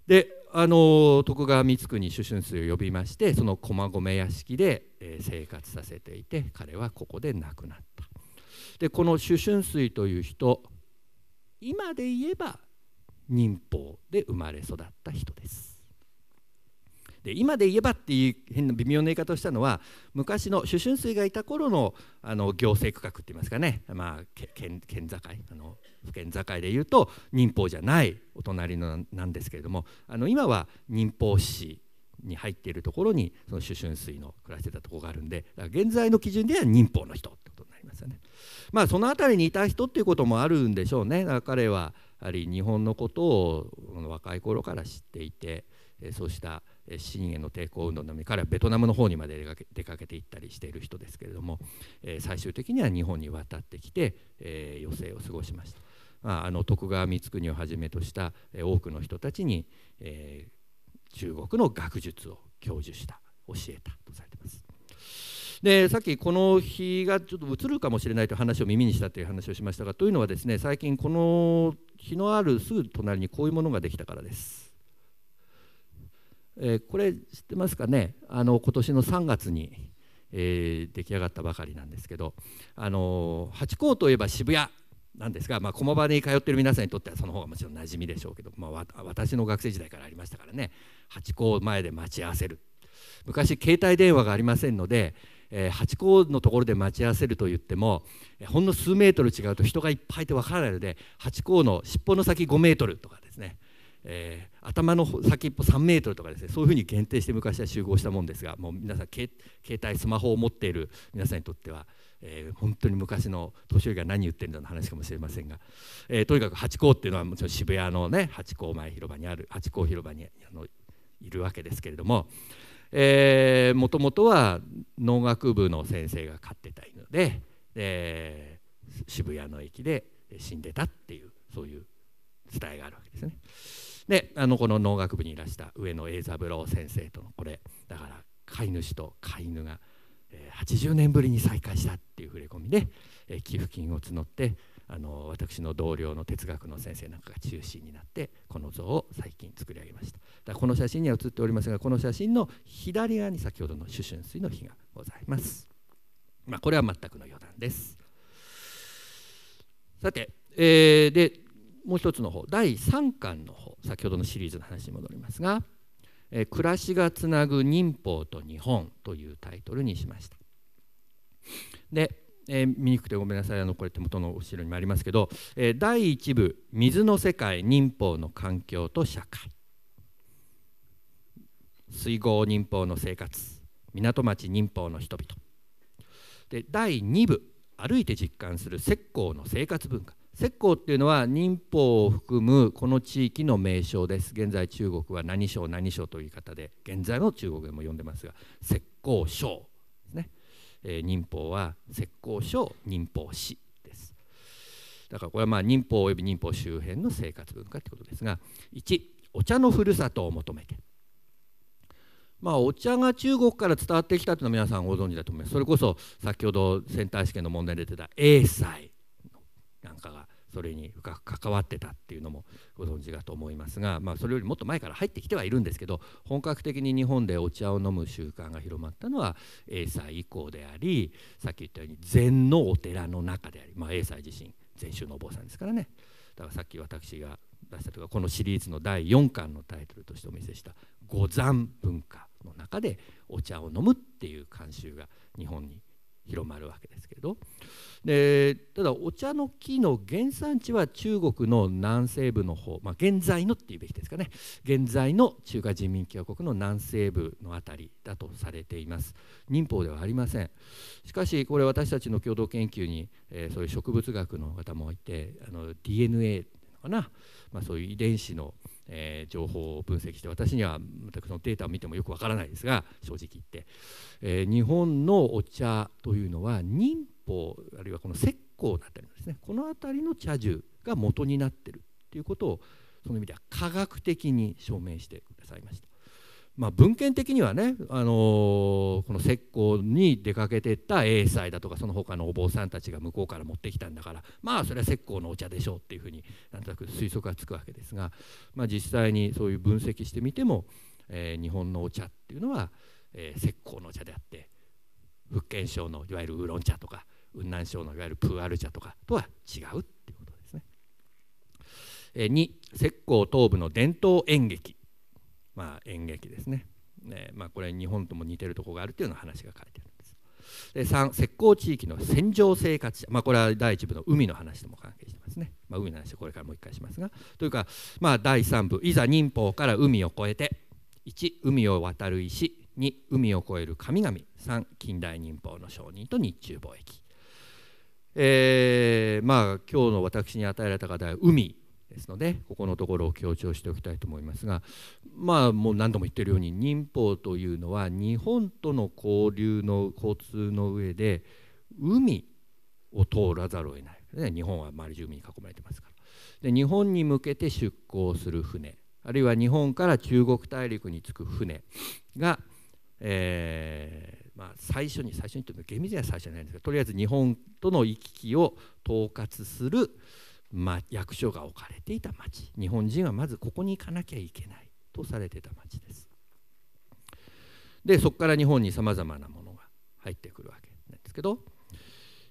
であの徳川光圀主春水を呼びましてその駒込屋敷で、えー、生活させていて彼はここで亡くなったでこの主春水という人今で言えば民法で生まれ育った人です。で今で言えばっていう変な微妙な言い方をしたのは昔の主春水がいた頃のあの行政区画って言いますかね、まあ、県県境あの府県境でいうと民法じゃないお隣のなんですけれどもあの今は民法市に入っているところにその主春水の暮らしてたとこがあるんで現在の基準では民法の人ってことになりますよね。まあその辺りにいた人っていうこともあるんでしょうね。だから彼はやはり日本のことを若い頃から知っていてそうした市への抵抗運動のみからベトナムの方にまで出かけていったりしている人ですけれども最終的には日本に渡ってきて余生を過ごしました。まあ、あの徳川光圀をはじめとした多くの人たちに、え中国の学術を教授した教えたとされています。でさっきこの日がちょっと映るかもしれないという話を耳にしたという話をしましたがというのはですね最近この日のあるすぐ隣にこういうものができたからです。えー、これ知ってますかねあの今年の3月に、えー、出来上がったばかりなんですけど、あのハチ公といえば渋谷なんですが、まあ、駒場に通ってる皆さんにとってはその方がもちろん馴染みでしょうけど、まあ、私の学生時代からありましたからねハチ公前で待ち合わせる昔携帯電話がありませんのでえハチ公のところで待ち合わせると言ってもほんの数メートル違うと人がいっぱいいてわからないのでハチ公の尻尾の先5メートルとかですね、えー、頭の先っぽ3メートルとかですねそういうふうに限定して昔は集合したもんですがもう皆さん携帯スマホを持っている皆さんにとっては、えー、本当に昔の年寄りが何言ってるんだの話かもしれませんが、えー、とにかくハチ公っていうのはもちろん渋谷のねハチ公前広場にあるハチ公広場にあのいるわけですけれども、えー、もともとは農学部の先生が飼ってた犬で、えー、渋谷の駅で死んでたっていうそういう伝えがあるわけですね。であのこの農学部にいらした上野栄三郎先生とのこれだから飼い主と飼い犬が80年ぶりに再会したっていう触れ込みで寄付金を募ってあの私の同僚の哲学の先生なんかが中心になってこの像を最近作り上げましただこの写真には写っておりますがこの写真の左側に先ほどの主春水の日がございます、まあ、これは全くの余談ですさて、えー、でもう一つの方第3巻の方先ほどのシリーズの話に戻りますが「えー、暮らしがつなぐ民法と日本」というタイトルにしましたでえー、見にくくてごめんなさいあのこれ手元の後ろにもありますけど、えー、第1部「水の世界忍法の環境と社会」水郷忍法の生活港町忍法の人々で第2部「歩いて実感する石膏の生活文化」石膏っていうのは忍法を含むこの地域の名称です現在中国は何省何省という言い方で現在の中国でも呼んでますが石膏省えー、民法は浙江省民法市ですだからこれはまあ民法及び民法周辺の生活文化ってことですが1お茶のふるさとを求めてまあ、お茶が中国から伝わってきたというのは皆さんご存知だと思いますそれこそ先ほどセンター試験の問題で出てた英才なんかがそれに関わってたっていうのもご存知かと思いますが、まあ、それよりもっと前から入ってきてはいるんですけど本格的に日本でお茶を飲む習慣が広まったのは英才以降でありさっき言ったように禅のお寺の中であり、まあ、英才自身禅宗のお坊さんですからねだからさっき私が出したというかこのシリーズの第4巻のタイトルとしてお見せした「五山文化」の中でお茶を飲むっていう慣習が日本に広まるわけですけどでただお茶の木の原産地は中国の南西部の方、まあ、現在のっていうべきですかね現在の中華人民共和国の南西部の辺りだとされています忍法ではありませんしかしこれ私たちの共同研究に、えー、そういう植物学の方もいてあの DNA かな、まあ、そういう遺伝子の、えー、情報を分析して私には全くそのデータを見てもよくわからないですが正直言ってえー、日本のお茶というのは忍法あるいはこの石膏だったりですねこの辺りの茶樹が元になってるっていうことをその意味では科学的に証明してくださいました。まあ、文献的にはね、あのー、この石膏に出かけてった英才だとかその他のお坊さんたちが向こうから持ってきたんだからまあそれは石膏のお茶でしょうっていうふうになんとなく推測がつくわけですが、まあ、実際にそういう分析してみても、えー、日本のお茶っていうのは、えー、石膏の茶であって福建省のいわゆるウーロン茶とか雲南省のいわゆるプーアル茶とかとは違うっていうことですね。えー、2石膏東部の伝統演劇まあ演劇ですね。ねまあ、これ日本とも似てるとこがあるというような話が書いてあるんです。で3石膏地域の戦場生活者、まあ、これは第1部の海の話とも関係してますね、まあ、海の話はこれからもう一回しますがというか、まあ、第3部いざ忍法から海を越えて1海を渡る石2海を越える神々3近代忍法の承認と日中貿易、えー、まあ今日の私に与えられた課題は海ですのでここのところを強調しておきたいと思いますがまあもう何度も言ってるように忍法というのは日本との交流の交通の上で海を通らざるを得ない、ね、日本は周り住民に囲まれてますからで日本に向けて出港する船あるいは日本から中国大陸に着く船がえー、まあ、最初に最初にというと厳密には最初じゃないんですけどとりあえず日本との行き来を統括する、ま、役所が置かれていた町日本人はまずここに行かなきゃいけないとされてた町です。でそこから日本にさまざまなものが入ってくるわけなんですけど、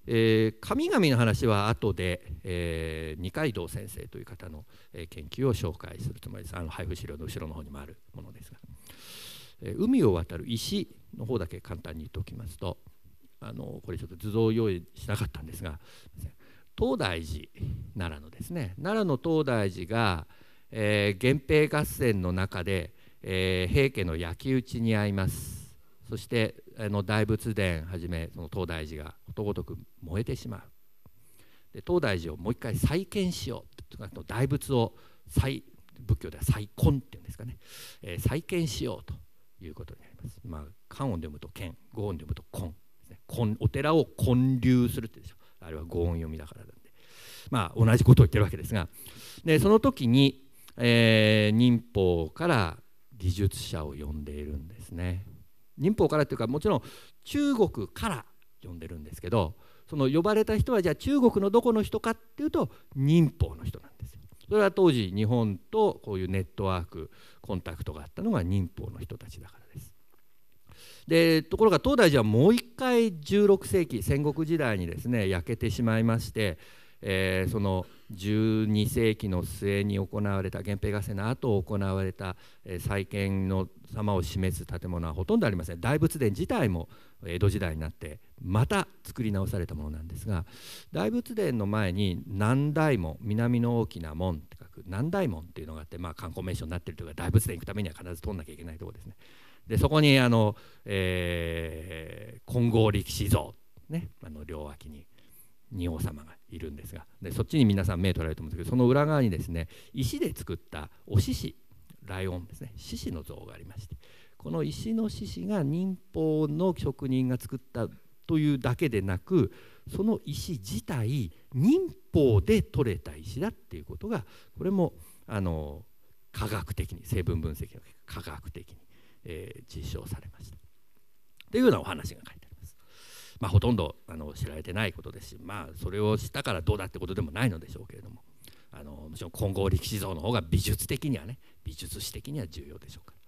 えー、神々の話は後で、えー、二階堂先生という方の研究を紹介するつまりあの配布資料の後ろの方にもあるものですが。海を渡る石の方だけ簡単に言っておきますとあのこれちょっと図像を用意しなかったんですが東大寺奈良のですね奈良の東大寺が、えー、源平合戦の中で、えー、平家の焼き討ちに遭いますそしてあの大仏殿はじめその東大寺がことごとく燃えてしまうで東大寺をもう一回再建しようとか大仏を再仏教では再建っていうんですかね、えー、再建しようということになります。まあ、漢音で読むと剣、語音で読むと根ですね。お寺を建立するってでしょ。あれは語音読みだからなんで、まあ同じことを言ってるわけですが、でその時に、えー、民法から技術者を呼んでいるんですね。民法からというかもちろん中国から呼んでるんですけど、その呼ばれた人はじゃあ中国のどこの人かっていうと民法の人なんですよ。それは当時日本とこういうネットワークコンタクトがあったのが忍法の人たちだからです。でところが東大寺はもう一回16世紀戦国時代にですね焼けてしまいまして、えー、その12世紀の末に行われた源平合戦の後行われた、え再建の様を示す建物はほとんどありません大仏殿自体も江戸時代になってまた作り直されたものなんですが大仏殿の前に南大門南の大きな門って南大門っていうのがあって、まあ、観光名所になってるというか大仏殿行くためには必ず通んなきゃいけないとこですね。でそこにあの、えー、金剛力士像、ね、あの両脇に仁王様がいるんですがでそっちに皆さん目取られると思うんですけどその裏側にですね石で作ったお獅子ライオンですね獅子の像がありましてこの石の獅子が忍法の職人が作ったというだけでなくその石自体民法で取れた石だっていうことがこれもあの科学的に成分分析の科学的に、えー、実証されましたというようなお話が書いてあります。まあ、ほとんどあの知られてないことですし、まあ、それをしたからどうだってことでもないのでしょうけれどもあのもちろん金剛力士像の方が美術的にはね美術史的には重要でしょうから。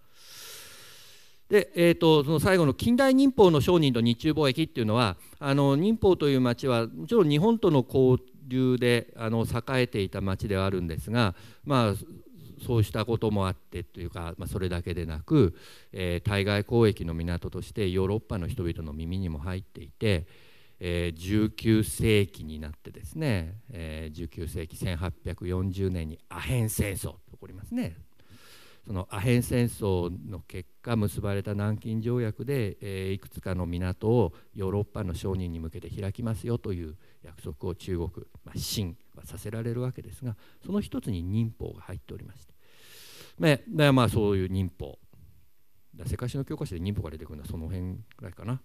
で、えーと、その最後の近代忍法の商人と日中貿易っていうのはあの忍法という町はもちろん日本との交流であの栄えていた町ではあるんですが、まあ、そうしたこともあってというか、まあ、それだけでなく、えー、対外交易の港としてヨーロッパの人々の耳にも入っていて。えー、19世紀になってですね、えー、19世紀1840年にアヘン戦争と起こりますねそのアヘン戦争の結果結ばれた南京条約で、えいくつかの港をヨーロッパの商人に向けて開きますよという約束を中国、まあ、信はさせられるわけですがその一つに民法が入っておりまして、まあ、まあそういう民法世界史の教科書で忍法が出てくるのはその辺ぐらいかな。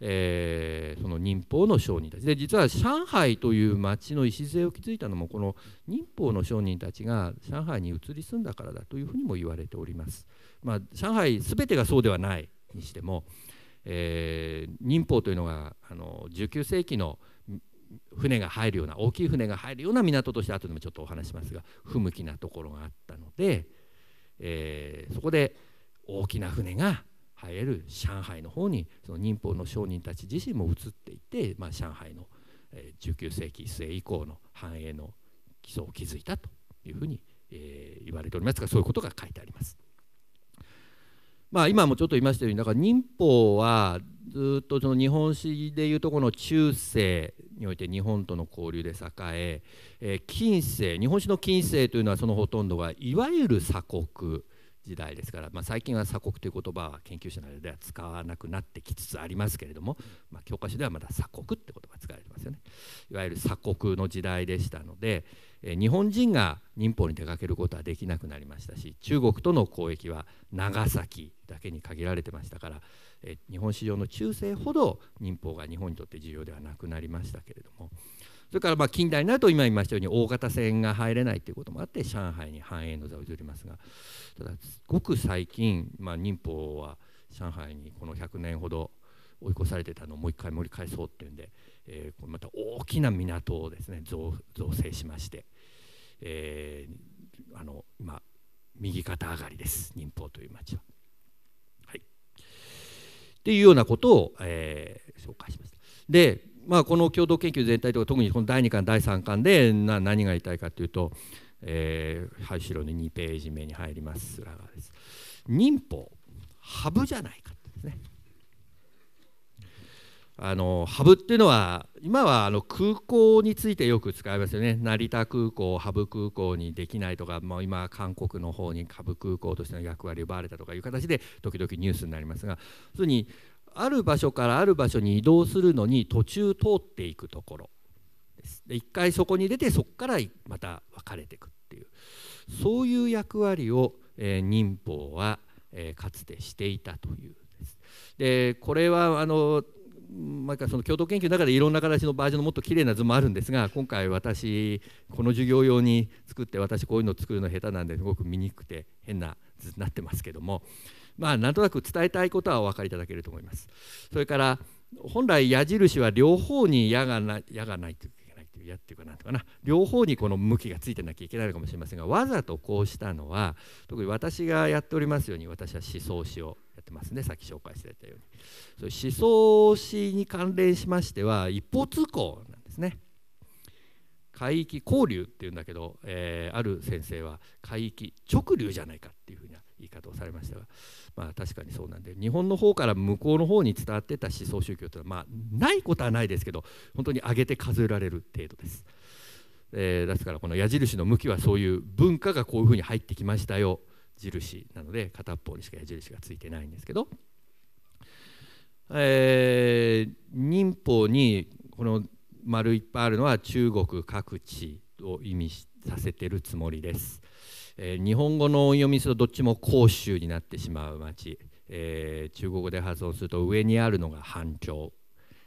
えー、その忍法の商人たちで実は上海という町の礎を築いたのもこの忍法の商人たちが上海に移り住んだからだというふうにも言われております。まあ、上海全てがそうではないにしても、えー、民法というのがあの19世紀の船が入るような大きい船が入るような港として後でもちょっとお話しますが不向きなところがあったので、えー、そこで大きな船が入る上海の方にその民法の商人たち自身も移っていって、まあ、上海の19世紀末以降の繁栄の基礎を築いたというふうに、えー、言われておりますがそういうことが書いてあります。まあ、今もちょっと言いましたようにだから民法はずっとその日本史でいうとこの中世において日本との交流で栄ええー、近世日本史の近世というのはそのほとんどがいわゆる鎖国時代ですから、まあ、最近は鎖国という言葉は研究者の間では使わなくなってきつつありますけれども、まあ、教科書ではまだ鎖国って言葉使われてますよねいわゆる鎖国の時代でしたので、え日本人が民法に出かけることはできなくなりましたし中国との交易は長崎だけに限られてましたから、え日本市場の中世ほど民法が日本にとって重要ではなくなりましたけれども。それからま近代になると今言いましたように大型船が入れないということもあって上海に繁栄の座を譲りますがただすごく最近、ま民法は上海にこの100年ほど追い越されてたのをもう一回盛り返そうっていうんで、えれまた大きな港をですね造成しまして、えあの今右肩上がりです忍法という町は。はい、っていうようなことを、えー、紹介しました。でまあ、この共同研究全体とか特にこの第2巻第3巻でな何が言いたいかというと、えー、はい後ろの2ページ目に入ります裏側です忍法ハブじゃないかですねあのハブっていうのは今はあの空港についてよく使いますよね成田空港ハブ空港にできないとかまあ、今韓国の方にハブ空港としての役割を奪われたとかいう形で時々ニュースになりますが普通にある場所からある場所に移動するのに途中通っていくところですで一回そこに出てそこからまた分かれていくっていうそういう役割を、えー、忍法は、えー、かつてしていたというでこれはあのなんかその共同研究の中でいろんな形のバージョンのもっと綺麗な図もあるんですが今回私この授業用に作って私こういうのを作るの下手なんですごく見にくくて変な図になってますけどもまあ、なんとなく伝えたいことはお分かりいただけると思います。それから本来矢印は両方に矢がない矢がないといけないという矢っていうかなんとかな両方にこの向きがついてなきゃいけないのかもしれませんがわざとこうしたのは特に私がやっておりますように私は思想史をやってますねさっき紹介してたようにそ思想史に関連しましては一方通行なんですね。海域交流っていうんだけど、えー、ある先生は海域直流じゃないかっていうふうな言い方をされましたがまあ、確かにそうなんで日本の方から向こうの方に伝わってた思想宗教というのは、まあ、ないことはないですけど本当に上げて数えられる程度です。えー、ですからこの矢印の向きはそういう文化がこういうふうに入ってきましたよ印なので片っぽにしか矢印がついてないんですけど、えー、民法にこの丸いっぱいあるのは中国各地を意味させてるつもりです。えー、日本語の音読みするとどっちも広州になってしまう町、えー、中国語で発音すると上にあるのが半町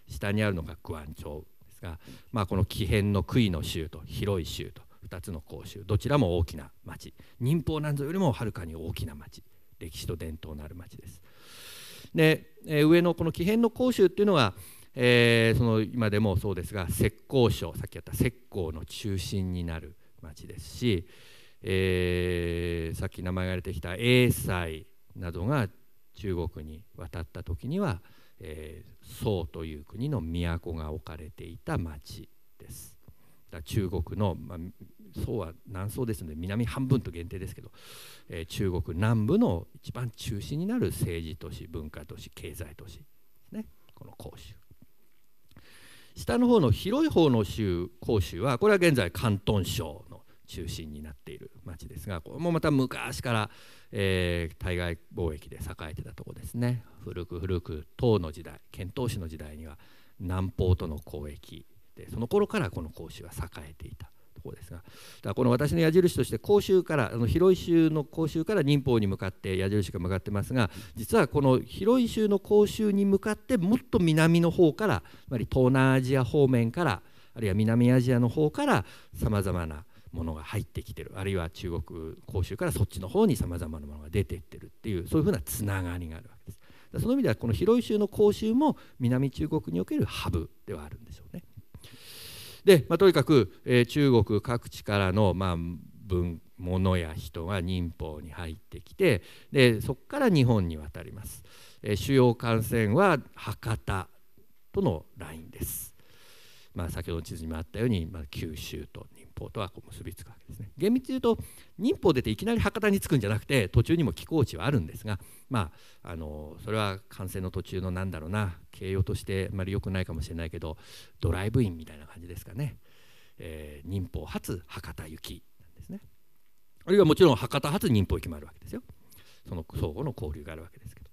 下にあるのが九安ンですが、まあ、この紀変の杭の州と広い州と2つの広州どちらも大きな町忍法なんぞよりもはるかに大きな町歴史と伝統のある町です。で、えー、上のこの紀変の広州っていうのはえー、その今でもそうですが浙江省さっきやった浙江の中心になる町ですし、えー、さっき名前が出てきた英才などが中国に渡った時には、えー、宋という国の都が置かれていた町です。だ中国の、まあ、宋は南宋ですので南半分と限定ですけど、えー、中国南部の一番中心になる政治都市文化都市経済都市ですねこの広州。下の方の広い方の州広州はこれは現在広東省中心になっている町ですがこれもまた昔から、えー、対外貿易で栄えてたとこですね古く古く唐の時代遣唐使の時代には南方との交易でその頃からこの甲州は栄えていたところですがだからこの私の矢印として甲州からあの広い州の甲州から忍法に向かって矢印が向かってますが実はこの広い州の甲州に向かってもっと南の方からつまり東南アジア方面からあるいは南アジアの方からさまざまなものが入ってきてるあるいは中国広州からそっちの方にさまざまなものが出ていってるっていうそういうふうなつながりがあるわけです。その意味ではこの広い州の広州も南中国におけるハブではあるんでしょうね。で、まあ、とにかく、えー、中国各地からの、まあ、文物や人が民法に入ってきてでそこから日本に渡ります。えー、主要幹線は博多とのラインです。まあ、先ほど地図にもあったように、まあ、九州と法とはこう結びつくわけですね。厳密に言うと忍法出ていきなり博多に着くんじゃなくて途中にも寄港地はあるんですが、まあ、あのそれは完成の途中のなんだろうな形容としてあまり良くないかもしれないけどドライブインみたいな感じですかね、えー、忍法初博多行きなんですね。あるいはもちろん博多初忍法行きもあるわけですよ。その相互の交流があるわけですけど。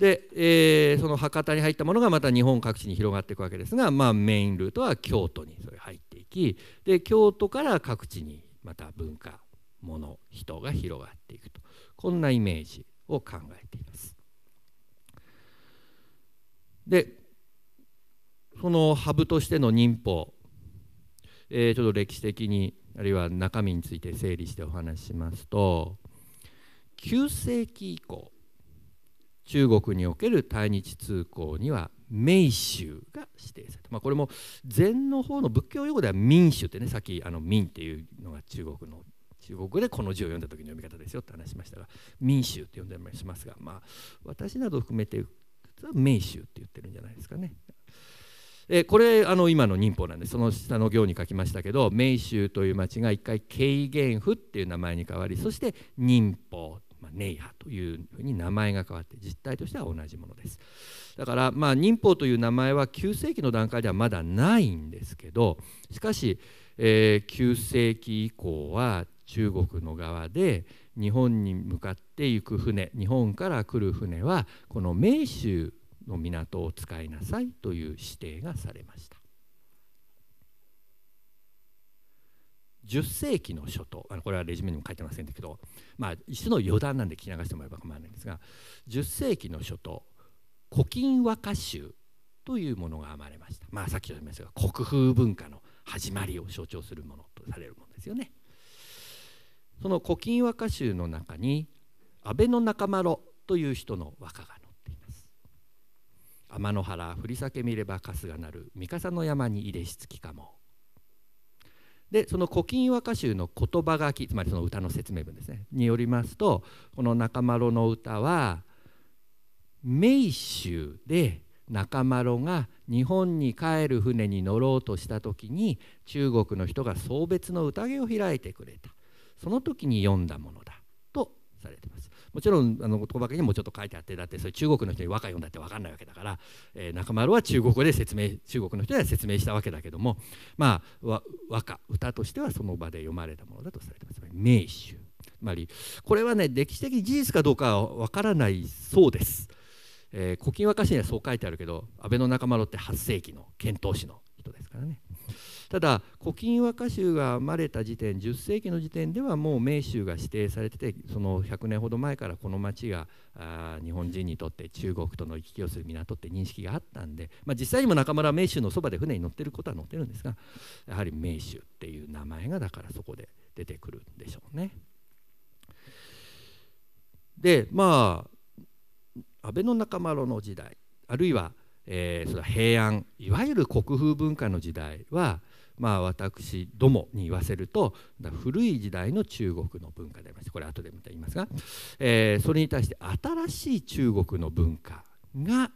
で、えー、その博多に入ったものがまた日本各地に広がっていくわけですが、まあ、メインルートは京都にそれ入ってきで京都から各地にまた文化物人が広がっていくとこんなイメージを考えています。でそのハブとしての忍法、えー、ちょっと歴史的にあるいは中身について整理してお話ししますと9世紀以降中国における対日通行には名宗が指定された、まあ、これも禅の方の仏教用語では民衆ってねさっきあの民っていうのが中国の中国でこの字を読んだ時の読み方ですよって話しましたが民衆って呼んでもしますがまあ私など含めて名衆って言ってるんじゃないですかね。えこれあの今の忍法なんでその下の行に書きましたけど「名衆という町が一回慶元府っていう名前に変わりそして忍法まあ、ネイヤというふうに名前が変わって実態としては同じものですだからまあ忍法という名前は9世紀の段階ではまだないんですけどしかし、えー、9世紀以降は中国の側で日本に向かって行く船日本から来る船はこの明州の港を使いなさいという指定がされました。10世紀の初頭あのこれはレジュメにも書いてませんけど、まあ、一種の余談なんで聞き流してもらえば構わないんですが10世紀の初頭古今和歌集というものが生まれました、まあ、さっき言いましたが国風文化の始まりを象徴するものとされるものですよね。その古今和歌集の中に安倍の中丸という人の和歌が載っています天の原降り裂け見れば春日なる三笠の山に入れしつきかもでその「古今和歌集」の言葉書きつまりその歌の説明文ですねによりますとこの「中丸の歌は名州で中丸が日本に帰る船に乗ろうとした時に中国の人が送別の宴を開いてくれたその時に読んだものだとされています。もちろんあの言葉にもちょっと書いてあってだってそれ中国の人に和歌読んだって分かんないわけだから、えー、中丸は中国語で説明 中国の人には説明したわけだけどもまあ和歌歌としてはその場で読まれたものだとされてます名手つまりこれはね歴史的事実かどうかは分からないそうです。えー、古今和歌集にはそう書いてあるけど安倍の中丸って8世紀の遣唐使の人ですからね。ただ古今和歌集が生まれた時点10世紀の時点ではもう名州が指定されててその100年ほど前からこの町があ日本人にとって中国との行き来をする港って認識があったんで、まあ、実際にも中村名州のそばで船に乗ってることは乗ってるんですがやはり名州っていう名前がだからそこで出てくるんでしょうね。でまあ安倍の中丸の時代あるいは、えー、それは平安いわゆる国風文化の時代はまあ、私どもに言わせると古い時代の中国の文化でありましてこれ後でまた言いますが、えー、それに対して新しい中国の文化が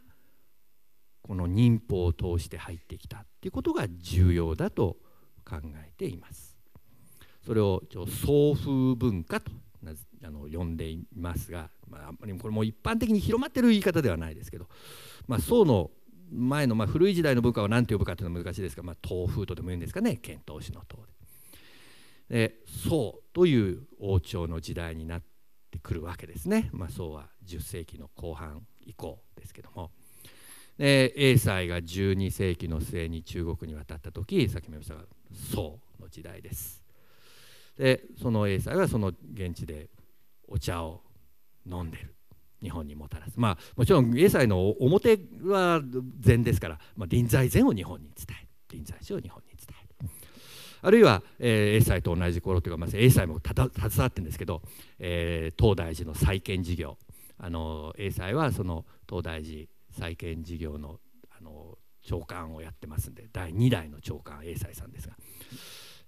この忍法を通して入ってきたっていうことが重要だと考えています。それを送風文化とあの呼んでいますが、まあ、あんまりこれも一般的に広まってる言い方ではないですけど、まあ、宋の前の、まあ、古い時代の部下は何て呼ぶかというのは難しいですが、まあ、東風とでも言うんですかね遣唐使の唐で宋という王朝の時代になってくるわけですね、まあ、宋は10世紀の後半以降ですけどもで英才が12世紀の末に中国に渡った時さっきも言いましたが宋の時代ですでその英才はその現地でお茶を飲んでる日本にもたらすまあもちろん英才の表は禅ですから、まあ、臨済禅を日本に伝える臨済宗を日本に伝える。あるいは、えー、英才と同じ頃というか、まあ、英才も携わってるんですけど、えー、東大寺の再建事業あの英才はその東大寺再建事業のあの長官をやってますんで第2代の長官英才さんですが、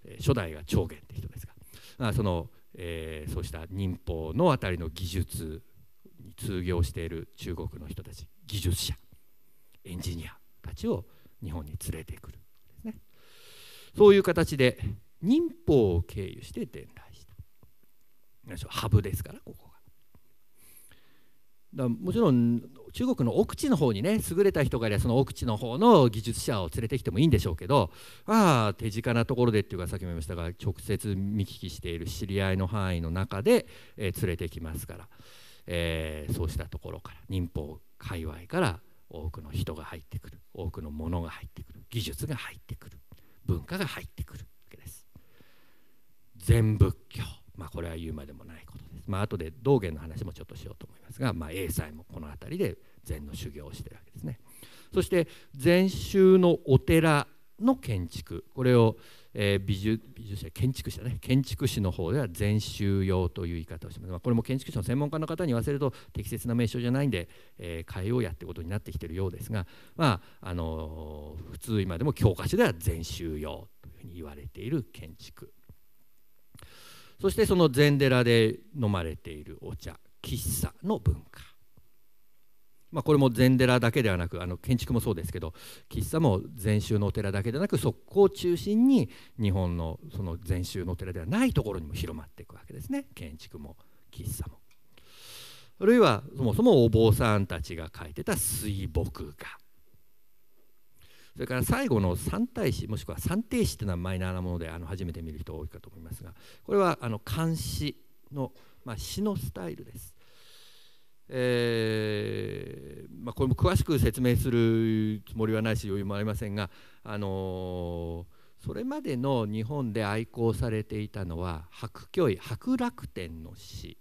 えー、初代が長元って人ですが、まあ、その、えー、そうした忍法のあたりの技術通業している中国の人たち技術者エンジニアたちを日本に連れてくるですねそういう形で民法を経由して伝来したハブですからここがだもちろん中国の奥地の方にね優れた人がいればその奥地の方の技術者を連れてきてもいいんでしょうけどああ手近なところでっていうかさっきも言いましたが直接見聞きしている知り合いの範囲の中で、え連れてきますから。えー、そうしたところから民法界隈から多くの人が入ってくる多くのものが入ってくる技術が入ってくる文化が入ってくるわけです。全仏教まあ、これは言うまでもないことです。まあ後で道元の話もちょっとしようと思いますが、まあ、英才もこの辺りで禅の修行をしてるわけですね。そして禅宗のお寺の建築これを、えー、美術美術者建築士ね建築士の方では全集用という言い方をします、まあ、これも建築士の専門家の方に言わせると適切な名称じゃないんで、えー、変えようやってことになってきてるようですが、まああのー、普通今でも教科書では全集用というふうに言われている建築そしてその禅寺で飲まれているお茶喫茶の文化まあ、これも禅寺だけではなくあの建築もそうですけど喫茶も禅宗のお寺だけでなく速攻を中心に日本のその禅宗のお寺ではないところにも広まっていくわけですね建築も喫茶も。あるいはそもそもお坊さんたちが書いてた水墨画。それから最後の三大詩もしくは三定詩というのはマイナーなものであの初めて見る人多いかと思いますがこれはあの漢詩の、まあ、詩のスタイルです。えー、まあ、これも詳しく説明するつもりはないし余裕もありませんが、あのー、それまでの日本で愛好されていたのは白居易白楽天の詩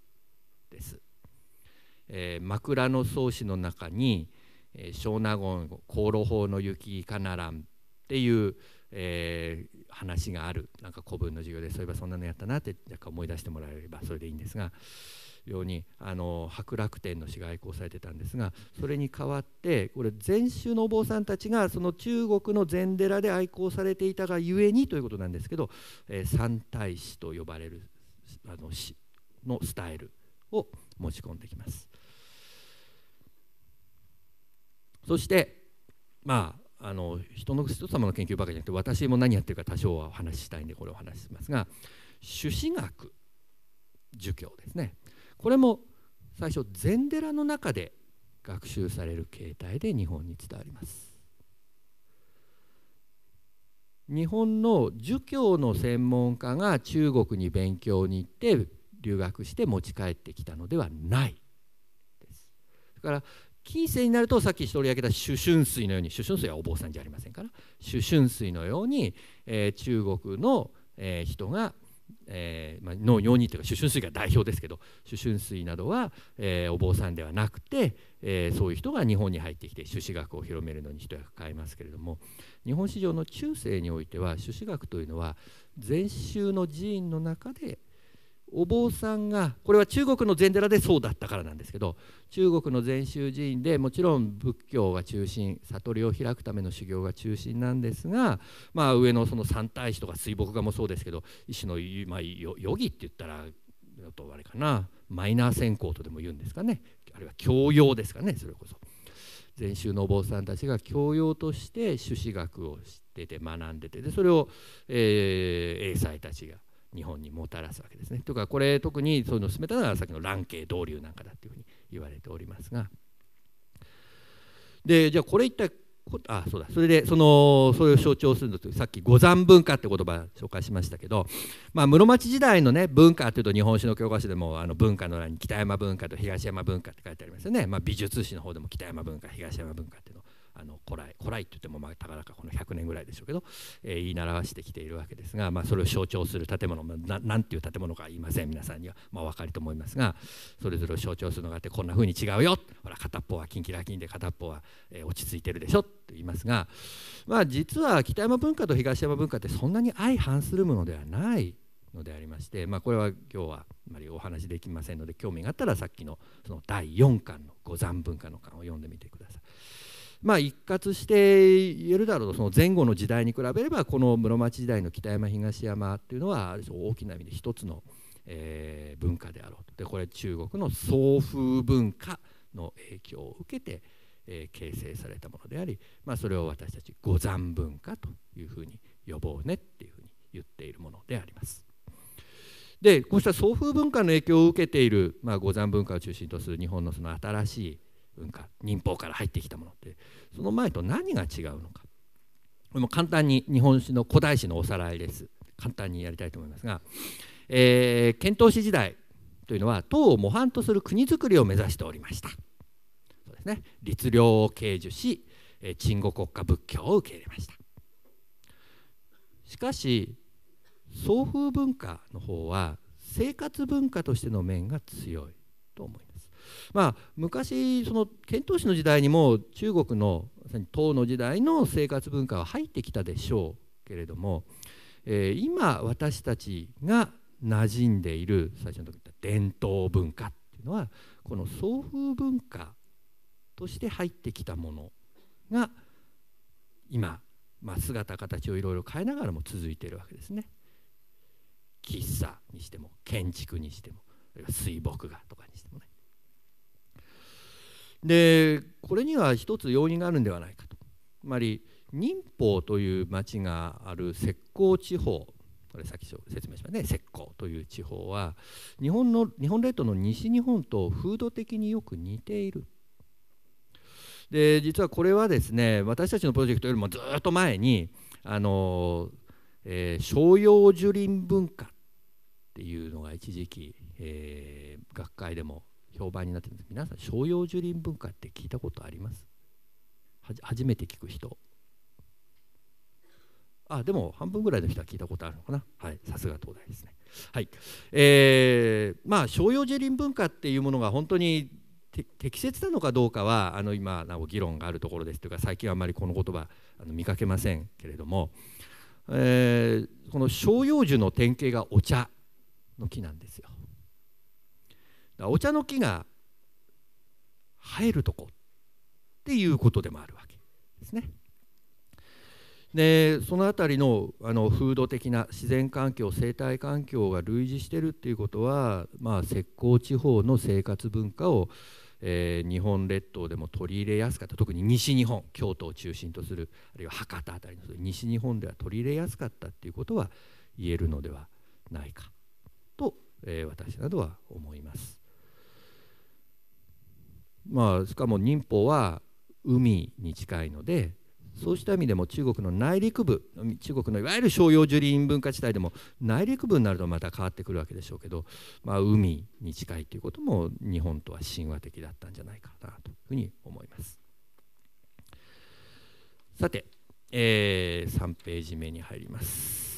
です。えー、枕草子の中に「えー、小納言香炉法の雪いかならん」っていう、えー、話があるなんか古文の授業でそういえばそんなのやったなって若干思い出してもらえればそれでいいんですが。ようにあの白楽天の詩が愛好されてたんですがそれに代わってこれ禅宗のお坊さんたちがその中国の禅寺で愛好されていたがゆえにということなんですけど、えー、三太詩と呼ばれるあの詩のスタイルを持ち込んできます。そしてまああの人の人様の研究ばかりじゃなくて私も何やってるか多少はお話ししたいんでこれお話ししますが朱子学儒教ですねこれも最初禅寺の中で学習される形態で日本に伝わります日本の儒教の専門家が中国に勉強に行って留学して持ち帰ってきたのではないですだから近世になるとさっき一人挙げた朱春水のように朱春水はお坊さんじゃありませんから朱春水のように、えー、中国の、えー、人がえーまあ、農容というか主春水が代表ですけど主春水などは、えー、お坊さんではなくて、えー、そういう人が日本に入ってきて朱子学を広めるのに一役買いますけれども日本史上の中世においては朱子学というのは禅宗の寺院の中でお坊さんがこれは中国の禅寺でそうだったからなんですけど中国の禅宗寺院でもちろん仏教が中心悟りを開くための修行が中心なんですが、まあ、上のその三大師とか水墨画もそうですけど医師の、まあ、って言ったらとあれかなマイナー専攻とでも言うんですかねあるいは教養ですかねそれこそ。禅宗のお坊さんたちが教養として朱子学を知ってて学んでてでそれを、えー、英才たちが日本にもたらすわけですね。とかこれ特にそういうのを進めたのはさっきの蘭慶導流なんかだっていうふうに言われておりますがでじゃあこれ一体あそうだそれでそのそれを象徴するのとさっき五山文化って言葉紹介しましたけど、まあ、室町時代の、ね、文化っていうと日本史の教科書でもあの文化の欄に北山文化と東山文化って書いてありますよね、まあ、美術史の方でも北山文化東山文化っていうのをあの古来古来って言ってもまあたかだかこの100年ぐらいでしょうけど、えー、言い習してきているわけですが、まあ、それを象徴する建物ななんていう建物か言いません皆さんには、まあ、お分かりと思いますがそれぞれを象徴するのがあってこんなふうに違うよほら片っぽはキンキラキンで片っぽは、えー、落ち着いてるでしょと言いますが、まあ、実は北山文化と東山文化ってそんなに相反するものではないのでありまして、まあ、これは今日はあまりお話できませんので興味があったらさっきのその第4巻の「五山文化の巻」を読んでみてまあ、一括して言えるだろうとその前後の時代に比べればこの室町時代の北山東山っていうのは大きな意味で一つの、えー、文化であろうとでこれ中国の送風文化の影響を受けて、えー、形成されたものであり、まあ、それを私たち五山文化というふうに呼ぼうねっていうふうに言っているものであります。でこうした送風文化の影響を受けている、まあ、五山文化を中心とする日本のその新しい文化忍法から入ってきたものってその前と何が違うのかこれも簡単に日本史の古代史のおさらいです簡単にやりたいと思いますが、えー、遣唐使時代というのは唐を模範とする国づくりを目指しておりましたそうですね律令を掲示し鎮護国家仏教を受け入れましたしかし送風文化の方は生活文化としての面が強いと思いまあ、昔その遣唐使の時代にも中国の唐の時代の生活文化は入ってきたでしょうけれども、えー、今私たちが馴染んでいる最初の時った伝統文化っていうのはこの宋風文化として入ってきたものが今、まあ、姿形をいろいろ変えながらも続いているわけですね。喫茶にしても建築にしてもあるいは水墨画とかにしてもね。でこれには一つ要因があるんではないかとつまり忍法という町がある石膏地方これさっき説明しましたね石膏という地方は日本の日本列島の西日本と風土的によく似ている。で実はこれはですね私たちのプロジェクトよりもずっと前にあの、えー、商用樹林文化っていうのが一時期、えー、学会でも評判になってるんです皆さん商用樹林文化って聞いたことあります初めて聞く人あでも半分ぐらいの人は聞いたことあるのかなはいさすが東大ですねはいえー、まあ商用樹林文化っていうものが本当に適切なのかどうかはあの今なお議論があるところですというか最近はあまりこの言葉あの見かけませんけれども、えー、この照葉樹の典型がお茶の木なんですよ。お茶の木が生えるとこっていうことでもあるわけですね。でその辺りのあの風土的な自然環境生態環境が類似してるっていうことは、まあ、石膏地方の生活文化を、えー、日本列島でも取り入れやすかった特に西日本京都を中心とするあるいは博多辺りの西日本では取り入れやすかったっていうことは言えるのではないかと、えー、私などは思います。まあ、しかも寧波は海に近いのでそうした意味でも中国の内陸部中国のいわゆる商用樹林文化地帯でも内陸部になるとまた変わってくるわけでしょうけど、まあ、海に近いということも日本とは神話的だったんじゃないかなというふうに思います。さて、えー、3ページ目に入ります。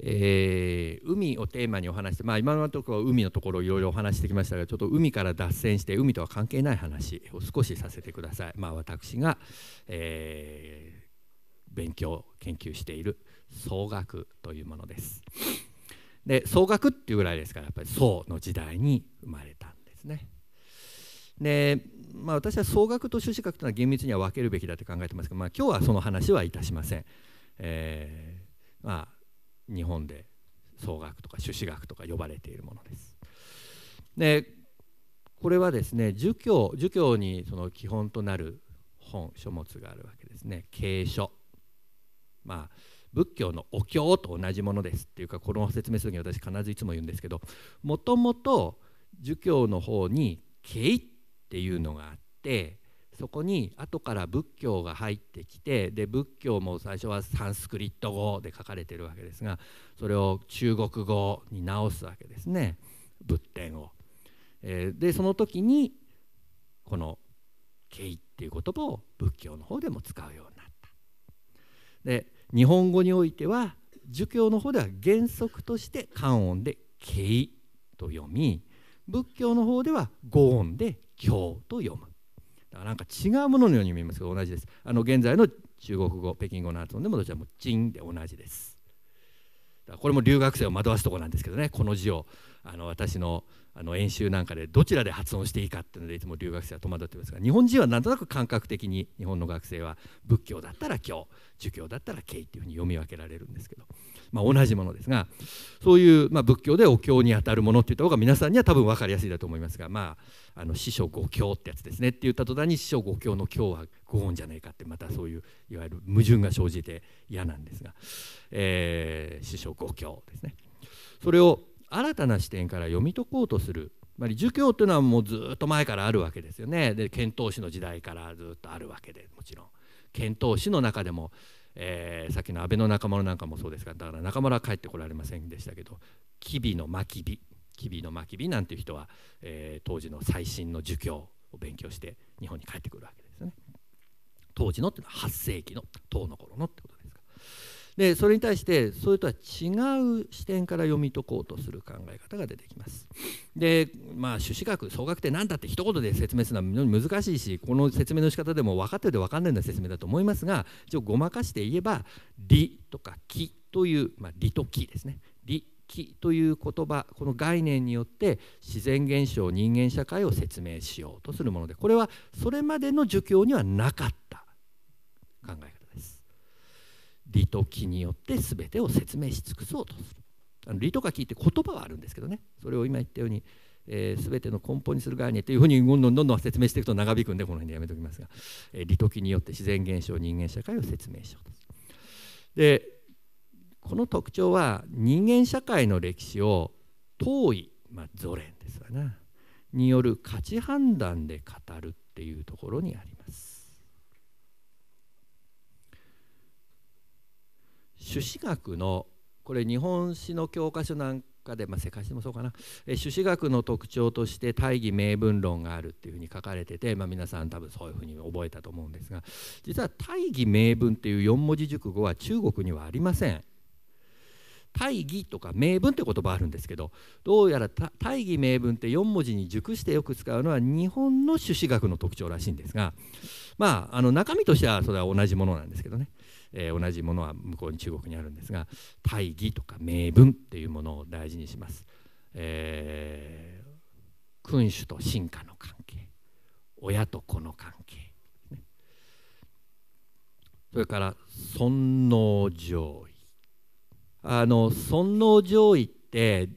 えー、海をテーマにお話して、まあ、今のところ海のところいろいろお話してきましたがちょっと海から脱線して海とは関係ない話を少しさせてください、まあ、私が、えー、勉強研究している総学というものですで総学っていうぐらいですからやっぱり宋の時代に生まれたんですねで、まあ、私は総学と朱子学というのは厳密には分けるべきだと考えてますが、まあ、今日はその話はいたしません、えーまあ日本で総額とか朱子学とか呼ばれているものです。でこれはですね儒教儒教にその基本となる本書物があるわけですね経書まあ仏教のお経と同じものですっていうかこの説明するに私必ずいつも言うんですけどもともと儒教の方に経っていうのがあってそこに後から仏教が入ってきてで仏教も最初はサンスクリット語で書かれてるわけですがそれを中国語に直すわけですね仏典を。えでその時にこの「敬意」っていう言葉を仏教の方でも使うようになった。で日本語においては儒教の方では原則として漢音で「敬意」と読み仏教の方では語音で「経」と読む。なんか違うもののように見えますけど同じですあの現在の中国語北京語の発音でもどちらも「チン」で同じですこれも留学生を惑わすとこなんですけどねこの字をあの私のあの演習なんかでどちらで発音していいかっていうのでいつも留学生は戸惑ってますが日本人はなんとなく感覚的に日本の学生は仏教だったら今日儒教だったら経っていうふうに読み分けられるんですけど、まあ、同じものですがそういう、まあ、仏教でお経にあたるものって言った方が皆さんには多分分かりやすいだと思いますが、まあ、あの師匠五経ってやつですねって言った途端に師匠五経の経は五音じゃないかってまたそういういわゆる矛盾が生じて嫌なんですが、えー、師匠五経ですね。それを新たな視点から読み解こうとするつまり儒教というのはもうずっと前からあるわけですよねで遣唐使の時代からずっとあるわけでもちろん遣唐使の中でも、えー、さっきの安倍の仲間なんかもそうですがだから中間は帰ってこられませんでしたけど「吉備の真備」「吉備の真備」なんていう人は、えー、当時の最新の儒教を勉強して日本に帰ってくるわけですよね。当時のっていうのは8世紀の唐の頃のってことでそれに対してそれとは違う視点から読み解こうとする考え方が出てきます。でまあ朱子学総学って何だって一言で説明するのは難しいしこの説明の仕方でも分かってて分かんないような説明だと思いますが一応ごまかして言えば「理」とか「気」という「まあ、理」と「気」ですね「理」気という言葉この概念によって自然現象人間社会を説明しようとするものでこれはそれまでの儒教にはなかった考え方理と気によって全てを説明し尽くそうとするあの理とか気って言葉はあるんですけどねそれを今言ったように、えー、全ての根本にする概念というふうにどんどんどんどん説明していくと長引くんでこの辺でやめておきますが、えー、理と気によって自然現象人間社会を説明しようとする。でこの特徴は人間社会の歴史を遠い、まあ、ゾレンですわなによる価値判断で語るっていうところにあります。朱子学のこれ日本史の教科書なんかで、まあ、世界史もそうかな朱子学の特徴として大義名分論があるっていうふうに書かれてて、まあ、皆さん多分そういうふうに覚えたと思うんですが実は大義名分っていう4文字熟語は中国にはありません。大義とか名分って言葉あるんですけどどうやら大義名分って4文字に熟してよく使うのは日本の朱子学の特徴らしいんですがまああの中身としてはそれは同じものなんですけどねえー、同じものは向こうに中国にあるんですが大義とか名分っていうものを大事にします。えー、君主と臣下の関係親と子の関係、ね、それから尊王攘夷あの尊王攘夷って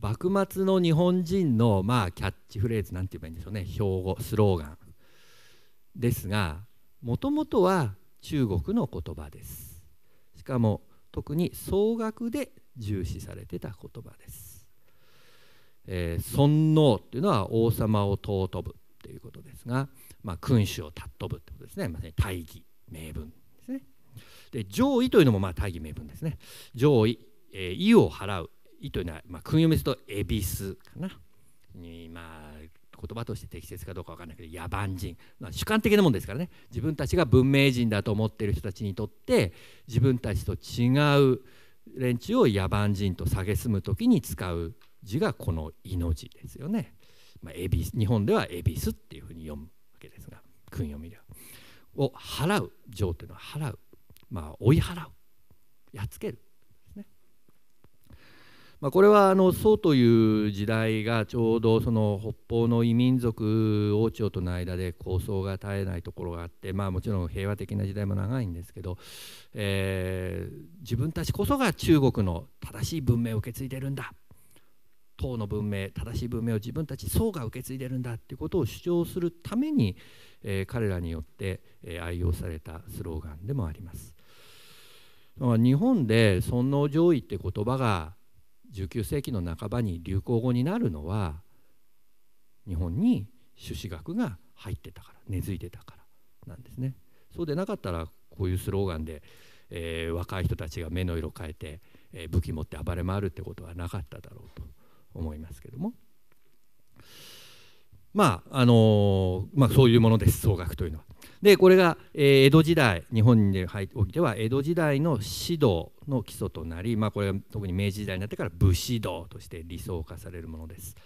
幕末の日本人のまあキャッチフレーズなんて言えばいいんでしょうね標語スローガンですがもともとは中国の言葉ですしかも特に総額で重視されてた言葉です、えー、尊王っていうのは王様を尊ぶっていうことですが、まあ、君主を尊ぶってことですねまさに大義名分ですねで上位というのもまあ大義名分ですね上位、えー、意を払う意というのは、まあ、訓読みすると恵比寿かなにまあ言葉として適切かどうか分からないけど野蛮人、まあ、主観的なもんですからね自分たちが文明人だと思っている人たちにとって自分たちと違う連中を野蛮人と蔑む時に使う字がこの「命」ですよね。まあ、エビ日本では「恵比寿」っていうふうに読むわけですが訓読みでは。を払う「情」というのは払う、まあ、追い払うやっつけるまあ、これはあの宋という時代がちょうどその北方の異民族王朝との間で構想が絶えないところがあって、まあ、もちろん平和的な時代も長いんですけど、え自分たちこそが中国の正しい文明を受け継いでるんだ唐の文明正しい文明を自分たち宋が受け継いでるんだっていうことを主張するために、え彼らによって、え愛用されたスローガンでもあります。日本で尊王攘夷って言葉が19世紀の半ばに流行語になるのは日本に朱子学が入ってたから根付いてたからなんですね。そうでなかったらこういうスローガンで、えー、若い人たちが目の色変えて、えー、武器持って暴れ回るってことはなかっただろうと思いますけども。まああのー、まあ、そういうものです総額というのは。でこれが、え江戸時代日本においては江戸時代の指導の基礎となり、まあ、これが特に明治時代になってから武士道として理想化されるものです。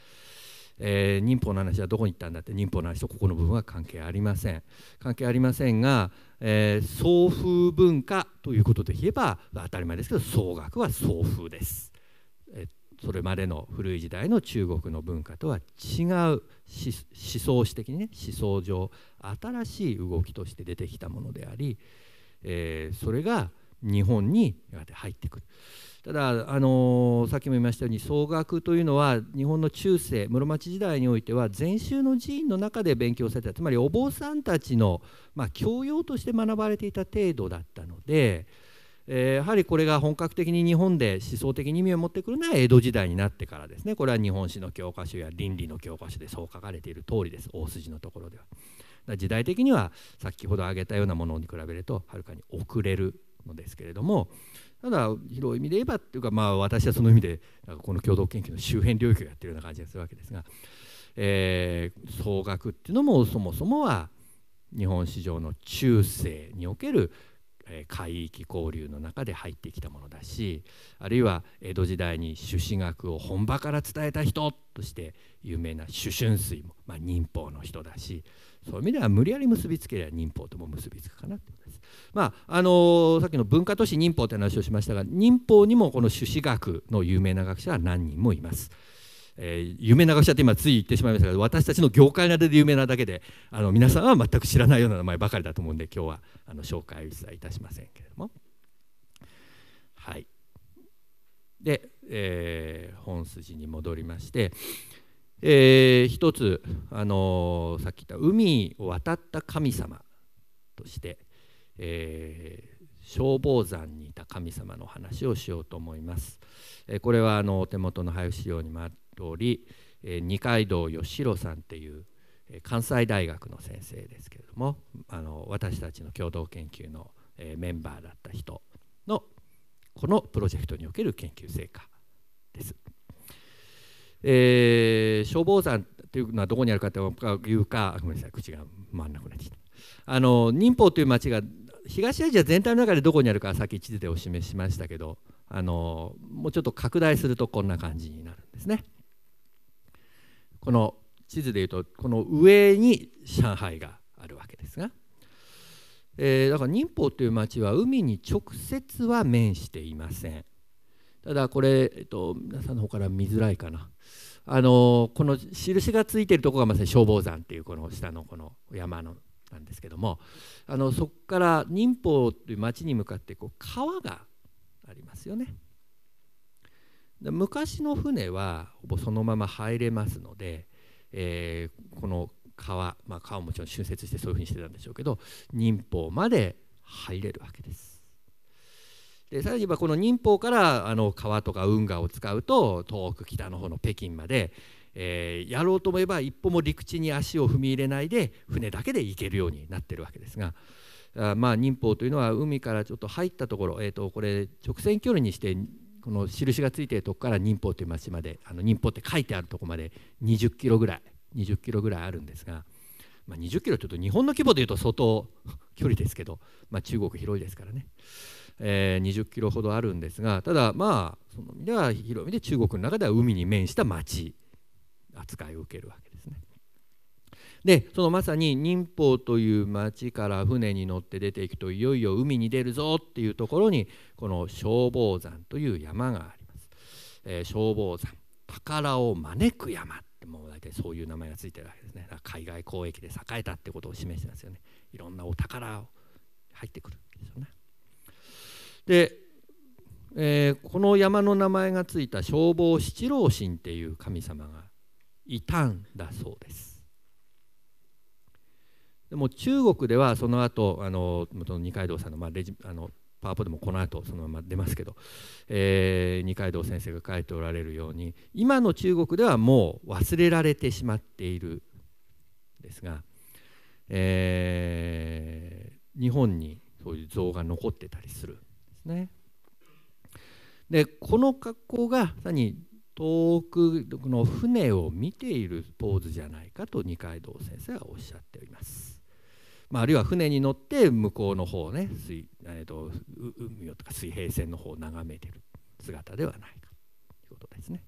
えー、忍法の話はどこに行ったんだって忍法の話とここの部分は関係ありません関係ありませんが、えー、送風文化ということで言えば当たり前ですけど総額は送風です、えそれまでの古い時代の中国の文化とは違う思想史的にね思想上新しい動きとして出てきたものであり、えそれが日本にやがて入ってくる。ただあのさっきも言いましたように総学というのは日本の中世室町時代においては禅宗の寺院の中で勉強されたつまりお坊さんたちの、まあ、教養として学ばれていた程度だったのでえー、やはりこれが本格的に日本で思想的に意味を持ってくるのは江戸時代になってからですねこれは日本史の教科書や倫理の教科書でそう書かれている通りです大筋のところでは。時代的には先ほど挙げたようなものに比べるとはるかに遅れるのですけれどもただ広い意味で言えばっていうかまあ私はその意味でなんかこの共同研究の周辺領域をやってるような感じがするわけですが、えー、総額っていうのもそもそもは日本史上の中世における海域交流の中で入ってきたものだしあるいは江戸時代に朱子学を本場から伝えた人として有名な朱春水も、まあ、忍法の人だしそういう意味では無理やり結びつければ忍法とも結びつくかなってことです。まああのー、さっきの文化都市忍法って話をしましたが忍法にもこの朱子学の有名な学者は何人もいます。えー、有名な学って今つい言ってしまいましたけど私たちの業界などで有名なだけであの皆さんは全く知らないような名前ばかりだと思うんで今日はあの紹介を一切いたしませんけれども。はいで、えー、本筋に戻りまして、えー、一つ、あのー、さっき言った海を渡った神様として、えー、消防山にいた神様の話をしようと思います。えこれはあのお手元の配布資料にもあっ通り、え二階堂義郎さんっていう、え関西大学の先生ですけれどもあの私たちの共同研究の、えメンバーだった人のこのプロジェクトにおける研究成果です。えー、消防山というのはどこにあるかというかごめんなさい口が回らなくなってたあの忍法という町が東アジア全体の中でどこにあるかさっき地図でお示ししましたけどあのもうちょっと拡大するとこんな感じになるんですね。この地図でいうとこの上に上海があるわけですが、えー、だから忍法という町は海に直接は面していませんただこれ、えっと、皆さんの方から見づらいかなあのこの印がついているところがまさに消防山っていうこの下のこの山のなんですけどもあのそこから忍法という町に向かってこう川がありますよね。昔の船はほぼそのまま入れますので、えー、この川、まあ、川もちろん浚渫してそういうふうにしてたんでしょうけど忍法まで入れるわけです。でさらに言えばこの忍法からあの川とか運河を使うと遠く北の方の北京まで、えー、やろうと思えば一歩も陸地に足を踏み入れないで船だけで行けるようになってるわけですが。あまあ、忍法というのは海からちょっと入ったところ、えー、とこれ直線距離にしてこの印がついているとこから忍法という町まであの忍法って書いてあるとこまで20キロぐらい20キロぐらいあるんですが、まあ、20キロちょっと日本の規模でいうと相当距離ですけど、まあ、中国広いですからね、えー、20キロほどあるんですがただまあその意味では広い意味で中国の中では海に面した町扱いを受けるわけです。でそのまさに忍法という町から船に乗って出ていくといよいよ海に出るぞっていうところにこの消防山という山があります。えー、消防山宝を招く山ってもう大体そういう名前がついてるわけですね海外交易で栄えたってことを示してますよねいろんなお宝を入ってくるんですよね。でえー、この山の名前がついた消防七郎神っていう神様がいたんだそうです。でも中国ではその後あの二階堂さんの,、まあ、レジあのパワーポでもこの後そのまま出ますけど、えー、二階堂先生が書いておられるように今の中国ではもう忘れられてしまっているんですが、えー、日本にそういう像が残ってたりするんですね。でこの格好がさに遠くの船を見ているポーズじゃないかと二階堂先生はおっしゃっております。まあ、あるいは船に乗って向こうの方ね水、えー、と海をとか水平線の方を眺めてる姿ではないかということですね。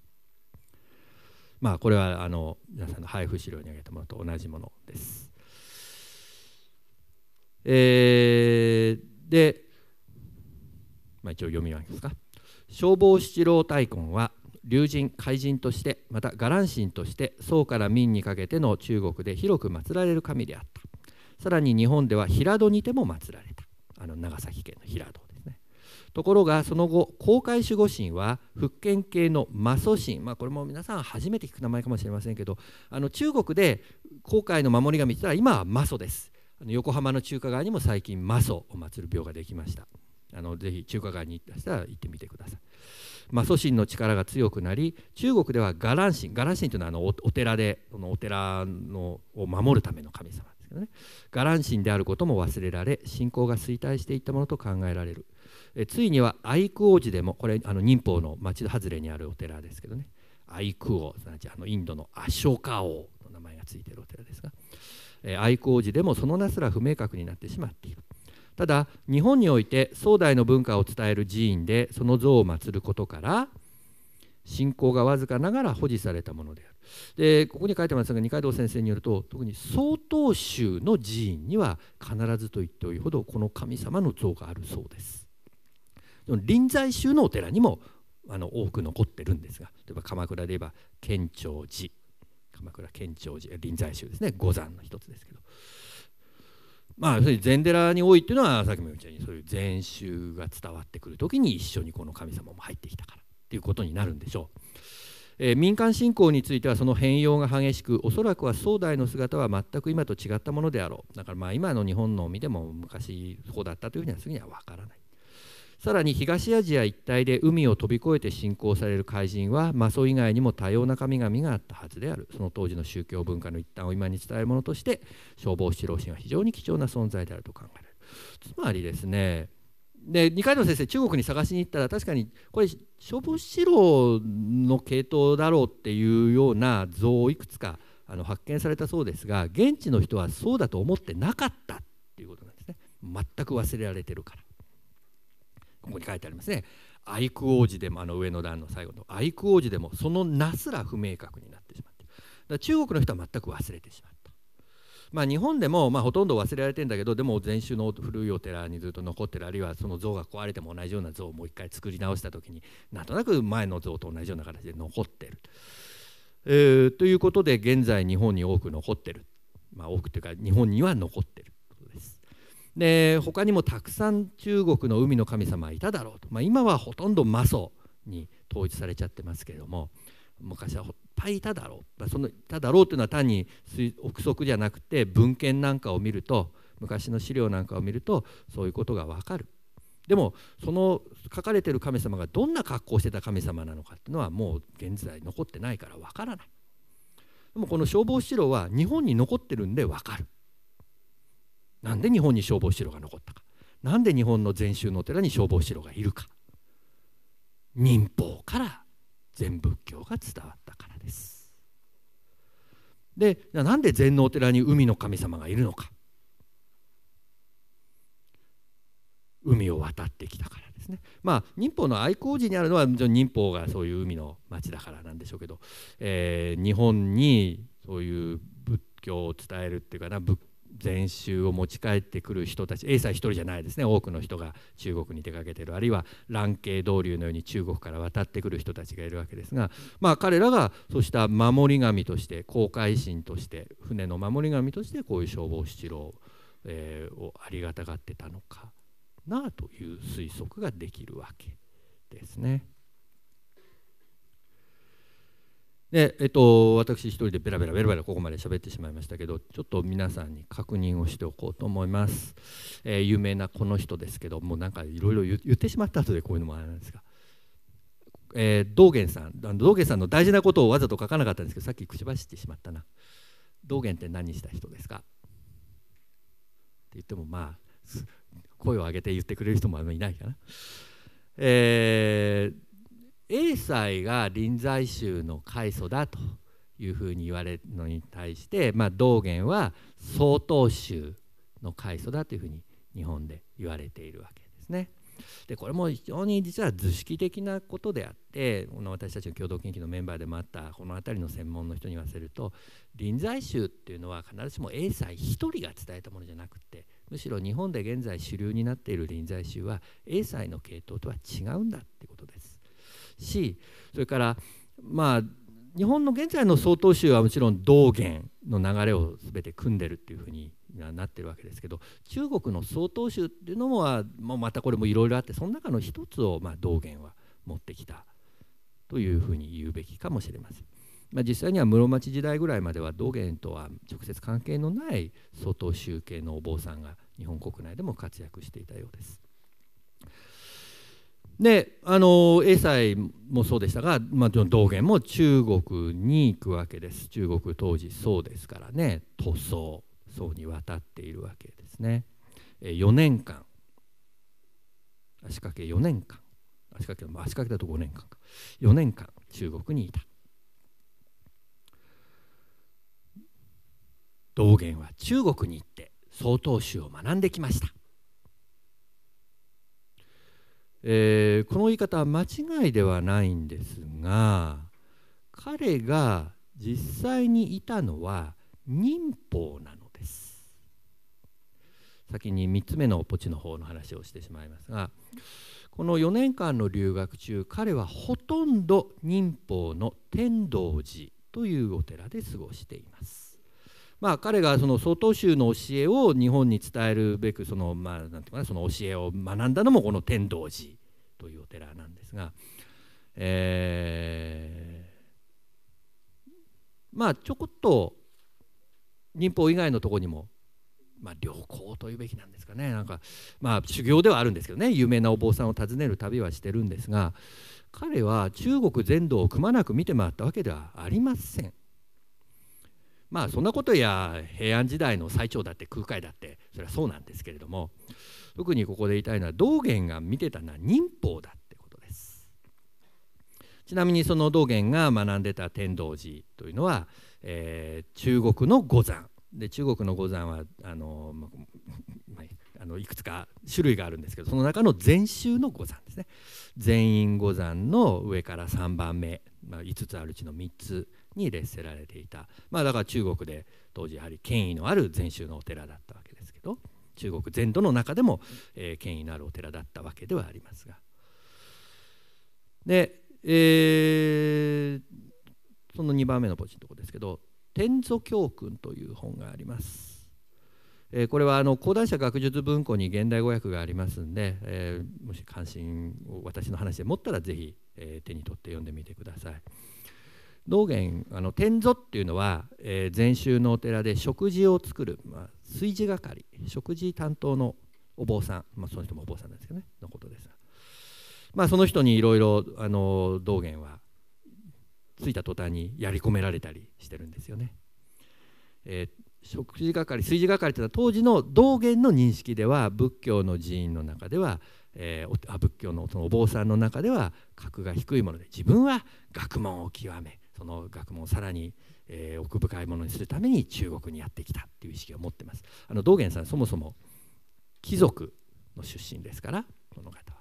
まあ、これはあの皆さんの配布資料に挙げたものと同じものです。えー、で、まあ、一応読み上げますか。消防七郎大根は龍神怪人としてまた伽藍神として宋から明にかけての中国で広く祀られる神であったさらに日本では平戸にても祀られたあの長崎県の平戸ですねところがその後公開守護神は福建系のマソ神、まあ、これも皆さん初めて聞く名前かもしれませんけどあの中国で航海の守り神って言ったら今はマソですあの横浜の中華街にも最近マソを祀る廟ができましたあのぜひ中華街に行ったら行ってみてください。ま祖神の力が強くなり中国では伽藍神伽藍神というのはあのお寺でそのお寺のを守るための神様どね伽藍心であることも忘れられ信仰が衰退していったものと考えられるえついには愛久王子でもこれあの忍法の町外れにあるお寺ですけどね愛久王すなわちあのインドのアショカ王の名前がついているお寺ですが、え愛久王子でもその名すら不明確になってしまっているただ日本において宋代の文化を伝える寺院でその像を祀ることから信仰がわずかながら保持されたものであるでここに書いてますが二階堂先生によると特に曹洞宗の寺院には必ずと言っておいほどこの神様の像があるそうです。臨済宗のお寺にもあの多く残ってるんですが例えば鎌倉で言えば建長寺鎌倉建長寺臨済宗ですね五山の一つですけど。まあ、禅寺に多いっていうのはさっきも言ったようにそういう禅宗が伝わってくる時に一緒にこの神様も入ってきたからっていうことになるんでしょう。え民間信仰についてはその変容が激しくおそらくは壮大の姿は全く今と違ったものであろうだからまあ今の日本の海でも昔そうだったというふうにはすぐには分からないさらに東アジア一帯で海を飛び越えて信仰される怪人はマソ以外にも多様な神々があったはずであるその当時の宗教文化の一端を今に伝えるものとして消防士郎神は非常に貴重な存在であると考えられるつまりですねで二階堂先生中国に探しに行ったら確かにこれ処分しろの系統だろうっていうような像をいくつかあの発見されたそうですが現地の人はそうだと思ってなかったっていうことなんですね全く忘れられてるからここに書いてありますね愛久王子でもあの上の段の最後の愛久王子でもその名すら不明確になってしまって中国の人は全く忘れてしまうまあ、日本でもまほとんど忘れられてんだけどでも禅宗の古いお寺にずっと残ってるあるいはその像が壊れても同じような像をもう一回作り直した時になんとなく前の像と同じような形で残ってる。えー、ということで現在日本に多く残ってる、まあ、多くというか日本には残ってる。で他にもたくさん中国の海の神様いただろうと、まあ、今はほとんど魔祖に統一されちゃってますけれども昔はぱいいただろうそのただろうというのは単に憶測じゃなくて文献なんかを見ると昔の資料なんかを見るとそういうことがわかるでもその書かれてる神様がどんな格好してた神様なのかっていうのはもう現在残ってないからわからないでもこの消防資料は日本に残ってるんでわかるなんで日本に消防資料が残ったかなんで日本の禅宗のお寺に消防資料がいるか民法から全仏教が伝わったからでなんで禅のお寺に海の神様がいるのか海を渡ってきたからですねまあ忍法の愛好寺にあるのは忍法がそういう海の町だからなんでしょうけど、えー、日本にそういう仏教を伝えるっていうかな仏禅宗を持ち帰ってくる人たち英才一人じゃないですね多くの人が中国に出かけてるあるいは蘭渓道流のように中国から渡ってくる人たちがいるわけですが、まあ、彼らがそうした守り神として航海神として船の守り神としてこういう消防七郎、えをありがたがってたのかなという推測ができるわけですね。で、えっと、私一人でベラベラベラベラここまで喋ってしまいましたけどちょっと皆さんに確認をしておこうと思います、えー、有名なこの人ですけどもうなんかいろいろ言ってしまった後でこういうのもあれなんですが、えー、道元さん道元さんの大事なことをわざと書かなかったんですけどさっきくちばしってしまったな道元って何した人ですかって言ってもまあ声を上げて言ってくれる人もあんまりいないかな。えー英才が臨済宗の開祖だというふうに言われるのに対して、まあ、道元は曹洞宗の開祖だというふうに日本で言われているわけですね。でこれも非常に実は図式的なことであってこの私たちの共同研究のメンバーでもあったこの辺りの専門の人に言わせると臨済宗っていうのは必ずしも英才一人が伝えたものじゃなくてむしろ日本で現在主流になっている臨済宗は英才の系統とは違うんだってことです。しそれからまあ日本の現在の曹洞宗はもちろん道元の流れを全て組んでるっていうふうになってるわけですけど中国の曹洞宗っていうのは、まあ、またこれもいろいろあってその中の一つを、まあ、道元は持ってきたというふうに言うべきかもしれません。まあ、実際には室町時代ぐらいまでは道元とは直接関係のない曹洞宗系のお坊さんが日本国内でも活躍していたようです。であの英才もそうでしたが、まあ、道元も中国に行くわけです中国当時そうですからね塗装層に渡っているわけですね4年間足掛け4年間足掛け足掛けだと5年間か4年間中国にいた道元は中国に行って曹洞宗を学んできましたえー、この言い方は間違いではないんですが彼が実際にいたのは民法なのです先に3つ目のポチの方の話をしてしまいますがこの4年間の留学中彼はほとんど民法の天童寺というお寺で過ごしていますまあ、彼がその曹洞宗の教えを日本に伝えるべくその,、まあ、なんていうかなその教えを学んだのもこの天童寺というお寺なんですが、えー、まあちょこっと民法以外のとこにも、まあ、旅行というべきなんですかねなんか、まあ、修行ではあるんですけどね有名なお坊さんを訪ねる旅はしてるんですが彼は中国全土をくまなく見て回ったわけではありません。まあそんなことや平安時代の最長だって空海だってそれはそうなんですけれども特にここで言いたいのは道元が見てたのは忍法だってことですちなみにその道元が学んでた天童寺というのは、えー、中国の五山で中国の五山はあの、まあのいくつか種類があるんですけどその中の禅宗の五山ですね全員五山の上から3番目、まあ、5つあるうちの3つに列せられていた、まあ、だから中国で当時やはり権威のある禅宗のお寺だったわけですけど中国全土の中でも、えー、権威のあるお寺だったわけではありますが。で、えー、その2番目のポチのとこですけど「天祖教訓」という本があります。えこれはあの講談社学術文庫に現代語訳がありますんで、えー、もし関心を私の話で持ったら是非、えー、手に取って読んでみてください。道元あの天祖っていうのは、えー、禅宗のお寺で食事を作る、まあ、炊事係食事担当のお坊さん、まあ、その人もお坊さんなんですけどねのことです。まあ、その人にいろいろ道元は着いた途端にやり込められたりしてるんですよね。えー、食事係炊事係っていうのは当時の道元の認識では仏教の寺院の中では、えー、あ仏教のそのお坊さんの中では格が低いもので自分は学問を極めその学問をさらに、えー、奥深いものにするために中国にやってきたっていう意識を持ってますあの道元さんそもそも貴族の出身ですからこの方は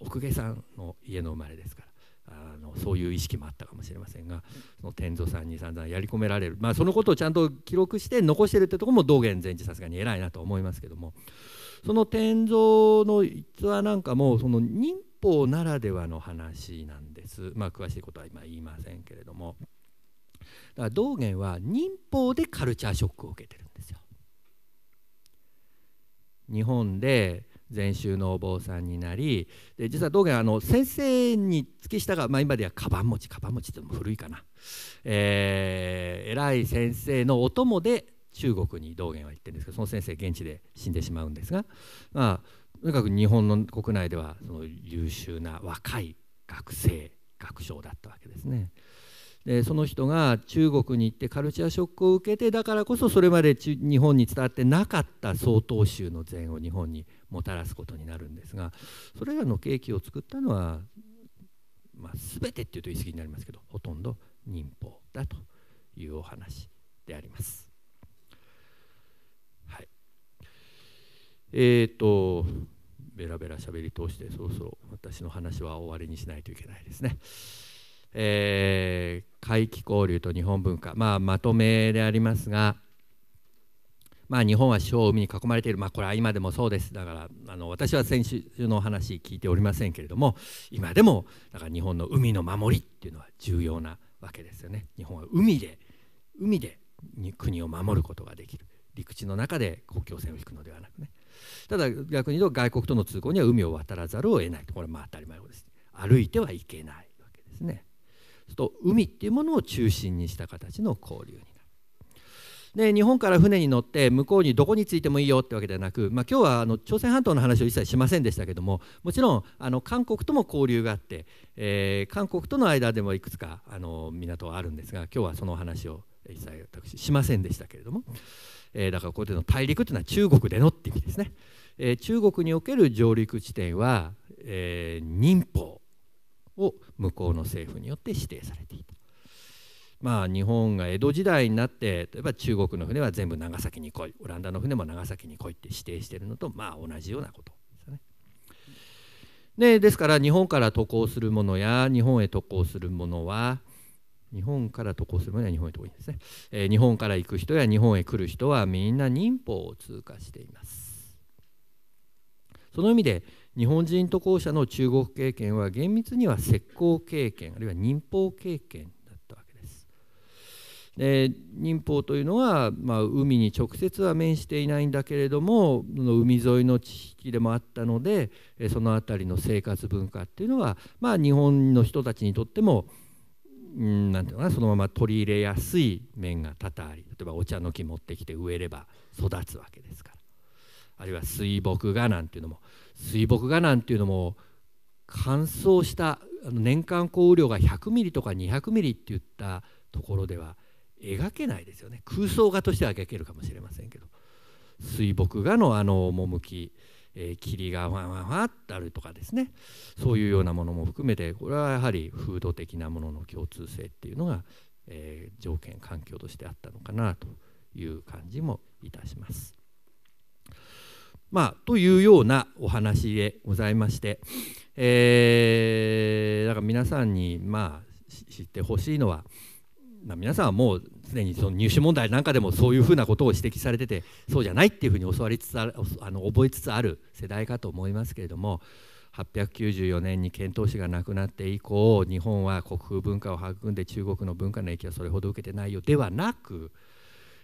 奥下さんの家の生まれですからあのそういう意識もあったかもしれませんがその天蔵さんに散々やり込められる、まあ、そのことをちゃんと記録して残してるってとこも道元禅師さすがに偉いなと思いますけどもその天蔵の逸話なんかもその忍法ならではの話なんですまあ詳しいことは今言いませんけれどもだから道元は忍法でカルチャーショックを受けてるんですよ日本で禅宗のお坊さんになりで実は道元あの先生に付き従う、まあ、今ではカバン持ちカバン持ちっても古いかな、えー、偉い先生のお供で中国に道元は行ってるんですけどその先生現地で死んでしまうんですが、まあ、とにかく日本の国内ではその優秀な若い学生学長だったわけですね。でその人が中国に行ってカルチャーショックを受けてだからこそそれまで日本に伝わってなかった曹洞宗の禅を日本にもたらすことになるんですがそれらのケーキを作ったのは、まあ、全てっていうと言い過ぎになりますけどほとんど忍法だというお話であります。はい、えー、とベラベラ喋り通してそろそろ私の話は終わりにしないといけないですね。えー、怪交流と日本文化、まあ、まとめでありますが、まあ、日本は小海に囲まれている、まあ、これは今でもそうですだからあの私は先週のお話聞いておりませんけれども今でもだから日本の海の守りっていうのは重要なわけですよね。日本は海で海で国を守ることができる陸地の中で国境線を引くのではなくね。ただ逆に言うと外国との通行には海を渡らざるを得ないとこれまあ当たり前のことです歩いてはいけないわけですねすと海っていうものを中心にした形の交流になるで日本から船に乗って向こうにどこについてもいいよってわけではなく、まあ、今日はあの朝鮮半島の話を一切しませんでしたけどももちろんあの韓国とも交流があって、えー、韓国との間でもいくつかあの港はあるんですが今日はその話を一切私しませんでしたけれども、えー、だからここでの大陸というのは中国でのっていう意味ですね。え中国における上陸地点は、え民法を向こうの政府によって指定されていた。まあ、日本が江戸時代になって例えば中国の船は全部長崎に来いオランダの船も長崎に来いって指定してるのとまあ同じようなことですよね。でですから日本から渡航するものや日本へ渡航するものは日本から渡航するものは日本へ渡航ですね、えー、日本から行く人や日本へ来る人はみんな民法を通過しています。その意味で日本人渡航者の中国経験は厳密には石膏経験あるいは忍法経験だったわけです。で忍法というのは、まあ、海に直接は面していないんだけれども海沿いの地域でもあったのでその辺りの生活文化っていうのは、まあ、日本の人たちにとってもなんていうのかなそのまま取り入れやすい面が多々あり例えばお茶の木持ってきて植えれば育つわけですから。あるいは水墨画なんていうのも水墨画なんていうのも乾燥した年間降雨量が100ミリとか200ミリっていったところでは描けないですよね空想画としては描けるかもしれませんけど水墨画のあの趣、えー、霧がワンワンワンってあるとかですねそういうようなものも含めてこれはやはり風土的なものの共通性っていうのが、えー、条件環境としてあったのかなという感じもいたします。まあ、というようなお話でございまして、えー、だから皆さんに、まあ、知ってほしいのは、まあ、皆さんはもう常にその入試問題なんかでもそういうふうなことを指摘されててそうじゃないっていうふうに教わりつつあるあの覚えつつある世代かと思いますけれども894年に遣唐使が亡くなって以降日本は国風文化を育んで中国の文化の影響はそれほど受けてないよではなく、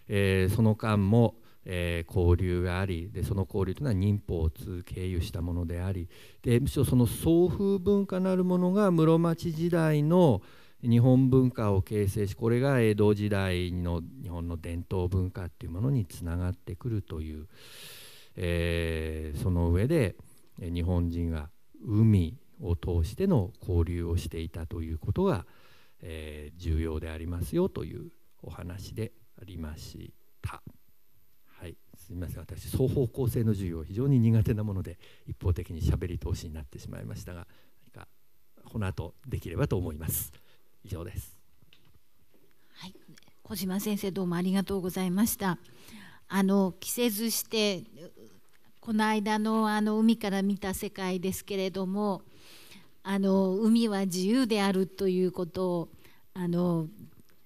えー、その間もえー、交流がありでその交流というのは忍法を通経由したものでありでむしろその送風文化なるものが室町時代の日本文化を形成しこれが江戸時代の日本の伝統文化っていうものにつながってくるという、えー、その上で日本人が海を通しての交流をしていたということが、えー、重要でありますよというお話でありました。すみません私双方向性の授業非常に苦手なもので一方的にしゃべり通しになってしまいましたが何かこの後できればと思います以上ですはい小島先生どうもありがとうございましたあの着せずしてこの間のあの海から見た世界ですけれどもあの海は自由であるということをあの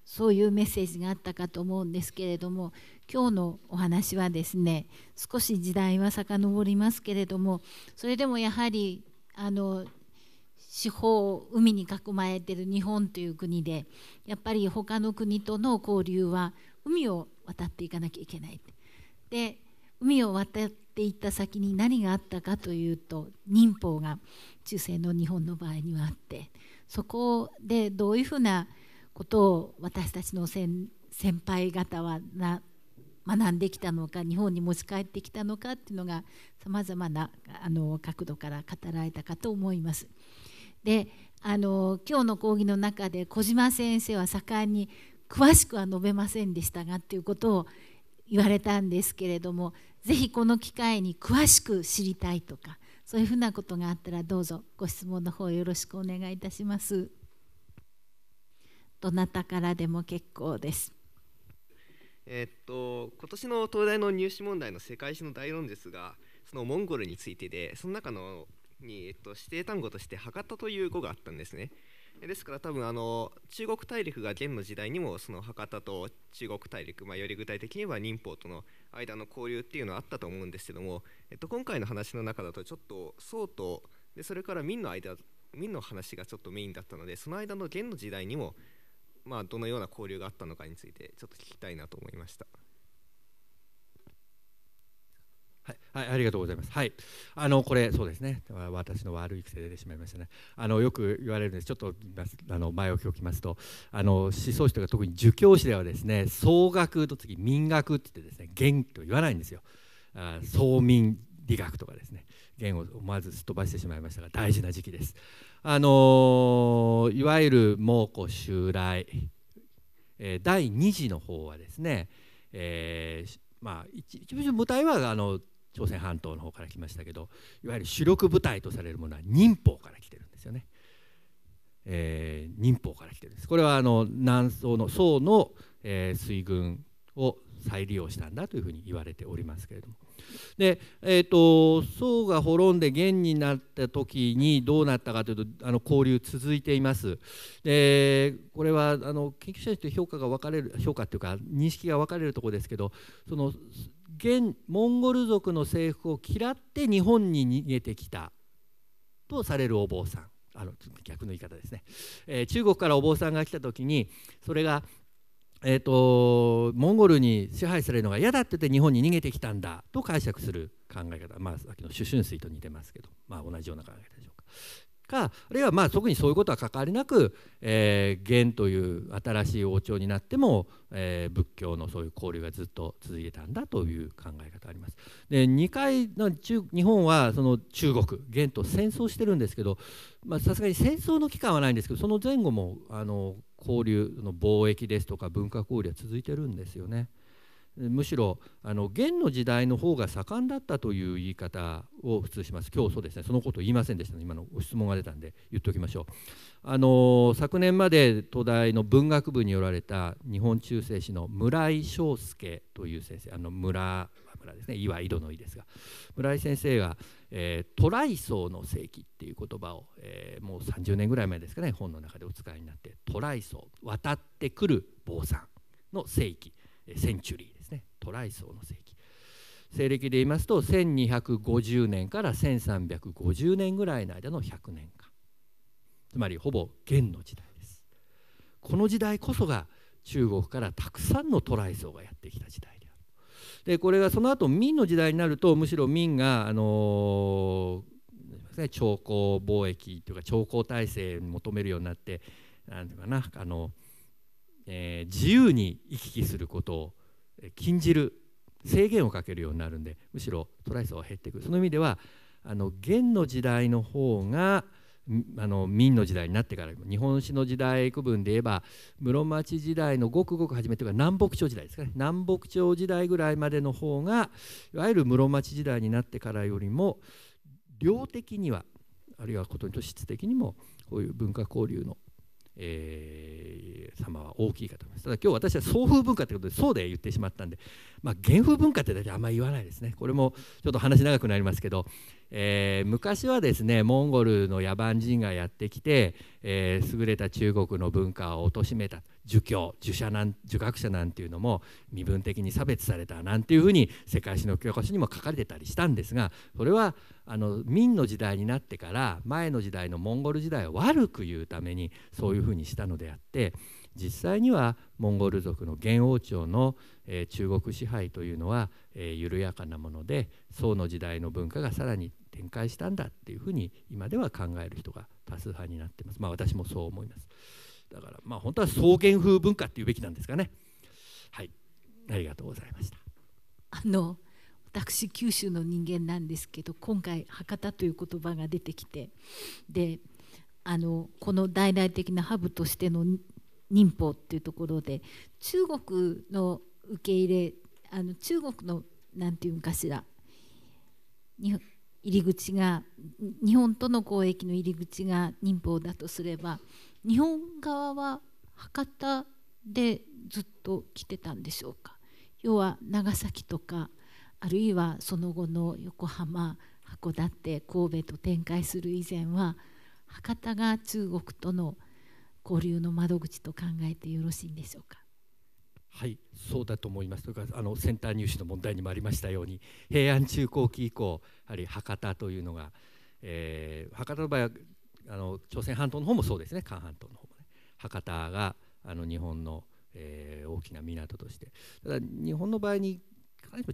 そういうメッセージがあったかと思うんですけれども今日のお話はですね少し時代は遡りますけれどもそれでもやはりあの四方海に囲まれてる日本という国でやっぱり他の国との交流は海を渡っていかなきゃいけない。で海を渡っていった先に何があったかというと民法が中世の日本の場合にはあってそこでどういうふうなことを私たちの先輩方はな学んできたのか日本に持ち帰ってきたのかっていうのがさまざまなあの角度から語られたかと思います。であの今日の講義の中で小島先生は盛んに詳しくは述べませんでしたがっていうことを言われたんですけれども是非この機会に詳しく知りたいとかそういうふうなことがあったらどうぞご質問の方よろしくお願いいたします。どなたからでも結構です。えっと今年の東大の入試問題の世界史の大論ですがそのモンゴルについてでその中のに、えっと、指定単語として博多という語があったんですねですから多分あの中国大陸が元の時代にもその博多と中国大陸、まあ、より具体的には忍法との間の交流っていうのはあったと思うんですけども、えっと、今回の話の中だとちょっと宋とでそれから明の間明の話がちょっとメインだったのでその間の元の時代にもまあ、どのような交流があったのかについてちょっと聞きたいなと思いました。はい、はい、ありがとうございます。はい、あのこれそうですね。私の悪い癖出てしまいましたね。あのよく言われるんです。ちょっとあの前置きをきますと、あの思想史とか特に儒教史ではですね、総学と次民学って言ってですね、元気と言わないんですよ。あ総民理学とかですね、言を思わずすっ飛ばしてしまいましたが大事な時期です。あのいわゆる蒙古襲来、え第2次の方はですね、えー、まあ一部部隊はあの朝鮮半島の方から来ましたけどいわゆる主力部隊とされるものは忍法から来てるんですよね。えー、寧から来てるんですこれはあの南宋の宋の、えー、水軍を再利用したんだというふうに言われておりますけれども。で、えーと、宋が滅んで元になった時にどうなったかというとあの交流続いています。でこれはあの研究者にして評価が分かれる評価というか認識が分かれるところですけどその現モンゴル族の征服を嫌って日本に逃げてきたとされるお坊さんあの逆の言い方ですね、えー、中国からお坊さんが来た時にそれがえーと、モンゴルに支配されるのが嫌だって言って日本に逃げてきたんだと解釈する考え方、まあ、さっきの主春水と似てますけど、まあ、同じような考え方でしょうか。かあるいはまあ特にそういうことは関わりなく、えー、元という新しい王朝になっても、えー、仏教のそういう交流がずっと続いてたんだという考え方あります。で2回の中日本はその中国元と戦争してるんですけどさすがに戦争の期間はないんですけどその前後もあの交流の貿易ですとか文化交流は続いてるんですよね。むしろあの元の時代の方が盛んだったという言い方を普通します今日そうですねそのことを言いませんでした、ね、今のご質問が出たんで言っておきましょうあの昨年まで東大の文学部におられた日本中世史の村井章介という先生あの村村ですね岩井戸の井ですが村井先生が、えー、トライ層の世紀っていう言葉を、えー、もう30年ぐらい前ですかね本の中でお使いになってトライ層渡ってくる坊さんの世紀センチュリートライソーの世紀西暦で言いますと1250年から1350年ぐらいの間の100年間つまりほぼ元の時代ですこの時代こそが中国からたくさんの渡来僧がやってきた時代であるでこれがその後明の時代になるとむしろ明があのね朝貢貿易というか朝貢体制に求めるようになって何ていうかなあの、えー、自由に行き来することを禁じる制限をかけるようになるんでむしろトライ数は減っていくその意味ではあの元の時代の方があの明の時代になってから日本史の時代区分で言えば室町時代のごくごく初めては南北朝時代ですかね南北朝時代ぐらいまでの方がいわゆる室町時代になってからよりも量的にはあるいはことにと質的にもこういう文化交流のえー、様は大きいかと思います。ただ今日私は送風文化ということでそうで言ってしまったんで、まあ、原風文化って大体あんまり言わないですね。これもちょっと話長くなりますけど、えー、昔はですねモンゴルの野蛮人がやってきて、えー、優れた中国の文化を貶めた儒教儒者なん儒学者なんていうのも身分的に差別されたなんていうふうに世界史の教科書にも書かれてたりしたんですがそれはあの明の時代になってから前の時代のモンゴル時代を悪く言うためにそういうふうにしたのであって実際にはモンゴル族の元王朝の、えー、中国支配というのは、え緩やかなもので宋の時代の文化がさらに展開したんだっていうふうに今では考える人が多数派になってますまあ私もそう思いますだからまあ本当は草原風文化っていうべきなんですかねはいありがとうございましたあの私九州の人間なんですけど今回博多という言葉が出てきてであのこの大々的なハブとしての民法っていうところで中国の受け入れあの中国の何て言うんかしら入り口が日本との交易の入り口が民法だとすれば日本側は博多でずっと来てたんでしょうか要は長崎とかあるいはその後の横浜函館神戸と展開する以前は博多が中国との交流の窓口と考えてよろしいんでしょうかはいそうだと思いますとかあのセンター入試の問題にもありましたように平安中後期以降やはり博多というのが、えー、博多の場合はあの朝鮮半島の方もそうですね韓半島の方もね博多があの日本の、えー、大きな港としてただ日本の場合に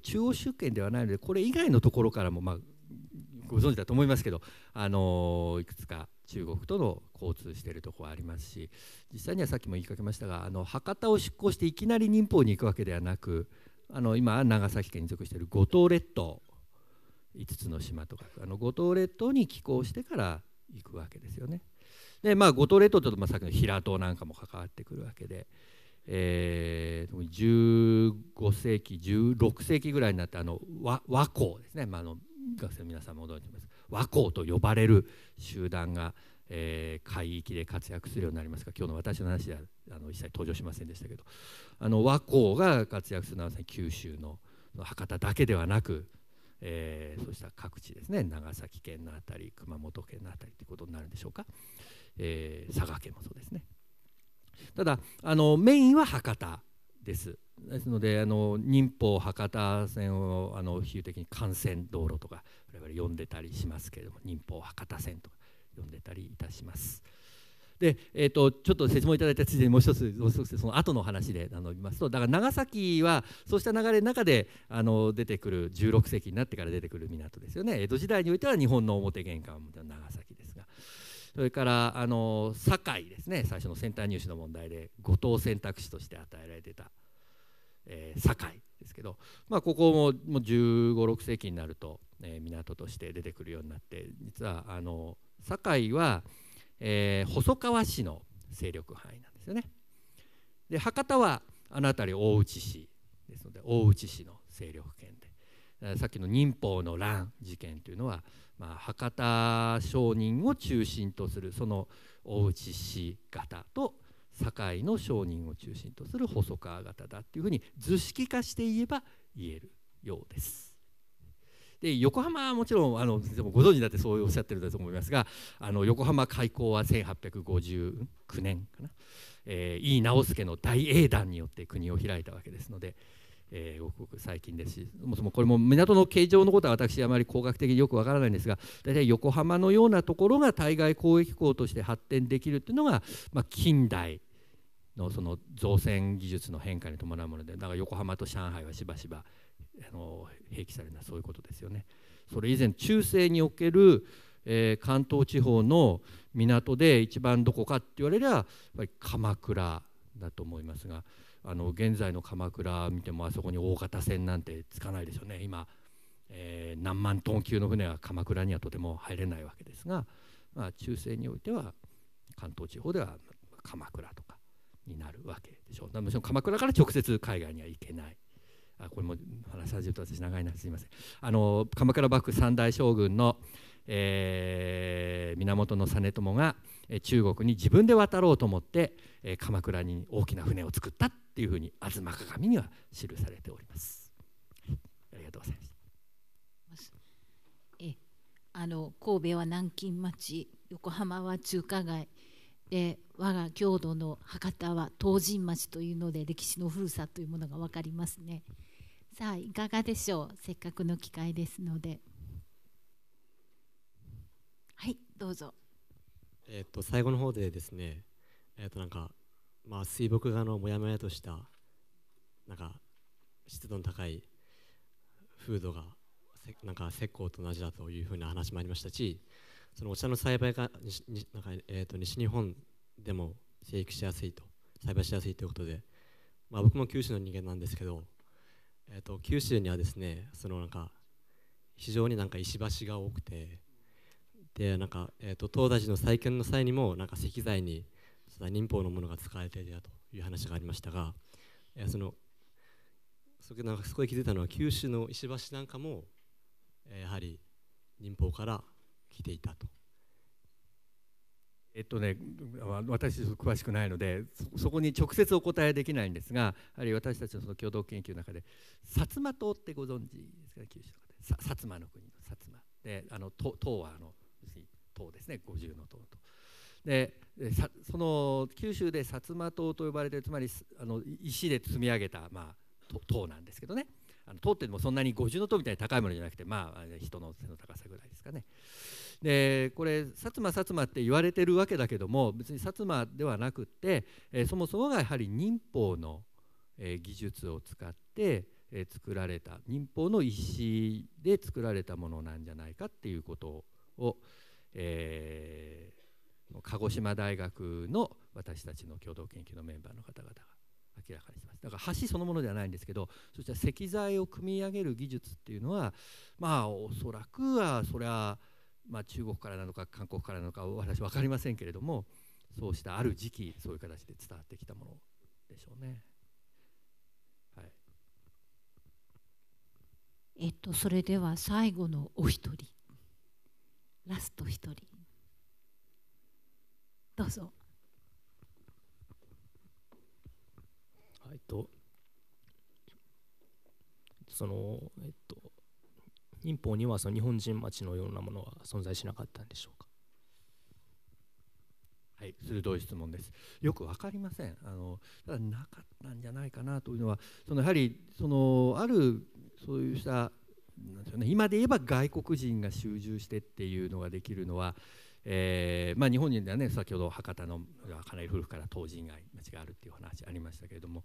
中央集権ではないのでこれ以外のところからも、まあ、ご存知だと思いますけど、あのー、いくつか中国との交通しているところはありますし実際にはさっきも言いかけましたがあの博多を出港していきなり忍法に行くわけではなくあの今長崎県に属している五島列島5つの島とかあの五島列島に寄港してから行くわけですよね。でまあ五島列島とまあさっきの平戸なんかも関わってくるわけで。えー、15世紀16世紀ぐらいになってあの和和光ですね、まあ、あの学生の皆さんも驚いてます和光と呼ばれる集団が、えー、海域で活躍するようになりますが今日の私の話ではあの一切登場しませんでしたけどあの和光が活躍するのは九州の博多だけではなく、えー、そうした各地ですね長崎県の辺り熊本県の辺りということになるんでしょうか、えー、佐賀県もそうですね。ただあのメインは博多ですですのであの忍法博多線をあの比喩的に幹線道路とか我々読んでたりしますけれども忍法博多線とか読んでたりいたします。で、えーと、ちょっと説明いただいたついでにもう一つもう一つその後の話で述べますとだから長崎はそうした流れの中であの出てくる16世紀になってから出てくる港ですよね江戸時代においては日本の表玄関は長崎ですがそれからあの堺ですね最初のセンター入試の問題で後藤選択肢として与えられてた、えー、堺ですけど、まあ、ここももう1 5 6世紀になるとえ港として出てくるようになって実はあの堺は、えー、細川市の勢力範囲なんですよね。で博多はあの辺り大内市ですので大内市の勢力圏でさっきの忍法の乱事件というのは、まあ、博多商人を中心とするその大内市型と堺の商人を中心とする細川型だというふうに図式化して言えば言えるようです。で横浜はもちろんあのご存知だってそうおっしゃってると思いますがあの横浜開港は1859年かな、えー、井伊直弼の大英断によって国を開いたわけですので。えー、ごくごく最近ですしそもそもこれも港の形状のことは私あまり工学的によくわからないんですが大体横浜のようなところが対外交易港として発展できるというのが、まあ、近代のその造船技術の変化に伴うものでだから横浜と上海はしばしばあの併記されるのはそういうことですよね。それ以前中世における、えー、関東地方の港で一番どこかって言われればやっぱり鎌倉だと思いますがあの現在の鎌倉見てもあそこに大型船なんてつかないですよね今、えー、何万トン級の船は鎌倉にはとても入れないわけですが、まあ、中世においては関東地方では鎌倉とかになるわけでしょう。もちろん鎌倉から直接海外には行けないあこれも話し始めた私長いなすみませんあの鎌倉幕府三大将軍の、えー、源実朝が中国に自分で渡ろうと思って、えー、鎌倉に大きな船を作ったっていうふうに「吾妻鏡」には記されております。ありがとうございます。えあの神戸は南京町横浜は中華街で我が郷土の博多は東神町というので歴史の古さというものが分かりますね。さあいかがでしょうせっかくの機会ですのではいどうぞえっと最後の方でですねえっとなんかまあ水墨画のモヤモヤとしたなんか湿度の高い風土がなんか石膏と同じだというふうな話もありましたしそのお茶の栽培が西なんか、えー、と西日本でも生育しやすいと栽培しやすいということで、まあ、僕も九州の人間なんですけどえーと、九州にはですねそのなんか非常になんか石橋が多くてでなんか、えーと、東大寺の再建の際にもなんか石材に忍法のものが使われていたという話がありましたが、えー、そのそこなんかそこで気づいたのは九州の石橋なんかも、えー、やはり忍法から来ていたとえっとね、私詳しくないのでそこに直接お答えできないんですがあるいは私たちのその共同研究の中で薩摩島ってご存知ですか九州の方薩摩の国の薩摩であの島はあの島ですね五重の島と。でその九州で薩摩島と呼ばれてるつまりあの石で積み上げた、まあ、島なんですけどねあの島ってもそんなに五重の塔みたいに高いものじゃなくてまあ人の背の高さぐらいですかね。でこれ薩摩薩摩って言われてるわけだけども別に薩摩ではなくって、えそもそもがやはり忍法の、え技術を使って、え作られた忍法の石で作られたものなんじゃないかっていうことを、えー、鹿児島大学の私たちの共同研究のメンバーの方々が明らかにしますだから橋そのものではないんですけどそした石材を組み上げる技術っていうのはまあおそらくはそれはまあ、中国からなのか韓国からなのか私分かりませんけれどもそうしたある時期そういう形で伝わってきたものでしょうね。はい、えっとそれでは最後のお一人ラスト一人どうぞ。はいとそのえっと民法にはその日本人町のようなものは存在しなかったんでしょうか。はい、鋭い質問です。よく分かりません。あのただなかったんじゃないかなというのは、そのやはりそのあるそういうしたなんでしょうね。今で言えば外国人が集中してっていうのができるのは。えーまあ、日本人ではね先ほど博多のかなり古くから東人街町があるっていう話ありましたけれども、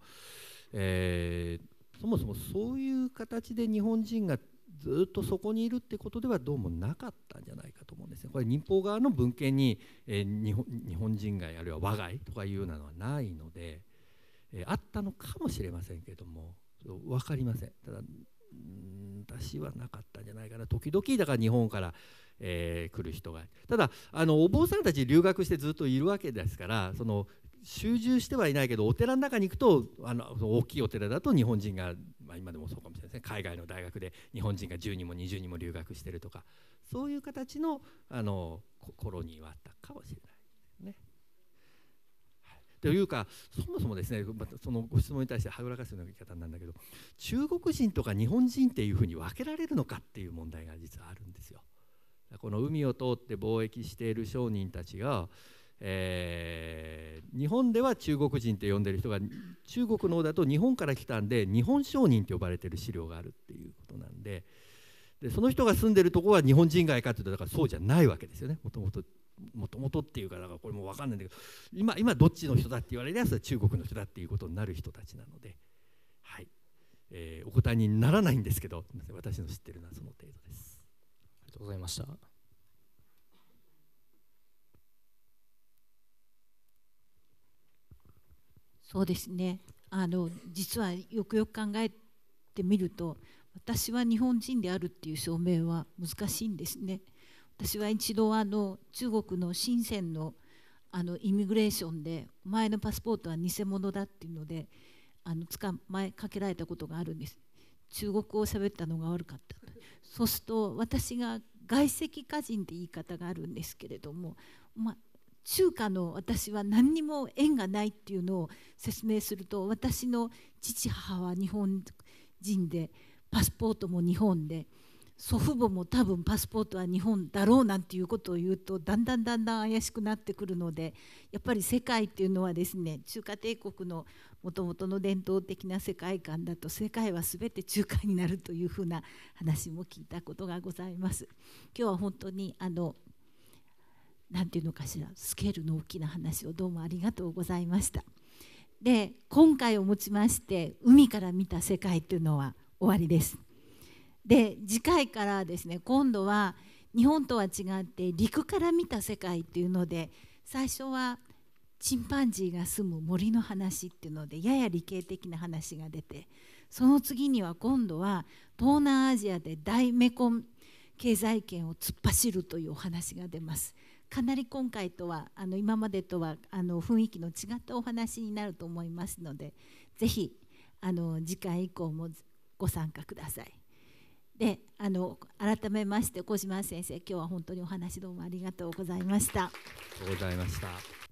えー、そもそもそういう形で日本人がずっとそこにいるってことではどうもなかったんじゃないかと思うんですね。これ民放側の文献に、えー、日本日本人街あるいは和街とかいうようなのはないので、えー、あったのかもしれませんけれども分かりません。ただ私はなかったんじゃないかな時々だから日本から、えー、来る人がただあのお坊さんたち留学してずっといるわけですからその集中してはいないけどお寺の中に行くとあの大きいお寺だと日本人がまあ、今でもそうかもしれないですね海外の大学で日本人が10人も20人も留学してるとかそういう形のあのコロニーはあったかもしれないですね。というかそもそもですねそのご質問に対してはぐらかすような言い方なんだけど中国人とか日本人っていうふうに分けられるのかっていう問題が実はあるんですよ。この海を通って貿易している商人たちがえー、日本では中国人って呼んでる人が中国の方だと日本から来たんで日本商人って呼ばれてる資料があるっていうことなんででその人が住んでるとこは日本人街かっていうとだからそうじゃないわけですよねもともと。もともとっていうかだからこれも分かんないんだけど今今どっちの人だって言われるやつは中国の人だっていうことになる人たちなので、はいえー、お答えにならないんですけど私の知ってるのはその程度です。ありがとうございましたそうですねあの実はよくよく考えてみると私は日本人であるっていう証明は難しいんですね。私は一度あの中国の深センのあのイミグレーションで「前のパスポートは偽物だ」っていうのであの捕まえかけられたことがあるんです。中国語を喋ったのが悪かったそうすると私が外籍家人って言い方があるんですけれども、まあ、中華の私は何にも縁がないっていうのを説明すると私の父母は日本人でパスポートも日本で祖父母も多分パスポートは日本だろうなんていうことを言うとだんだんだんだん怪しくなってくるのでやっぱり世界っていうのはですね中華帝国のもともとの伝統的な世界観だと世界は全て中華になるというふうな話も聞いたことがございます。今日は本当にあのんていうのかしらスケールの大きな話をどうもありがとうございました。で今回をもちまして海から見た世界というのは終わりです。で次回からですね今度は日本とは違って陸から見た世界っていうので最初はチンパンジーが住む森の話っていうのでやや理系的な話が出てその次には今度は東南アジアで大メコン経済圏を突っ走るというお話が出ます。かなり今回とはあの今までとはあの雰囲気の違ったお話になると思いますのでぜひあの次回以降もご参加ください。であの改めまして小島先生今日は本当にお話どうもありがとうございました。ありがとうございました。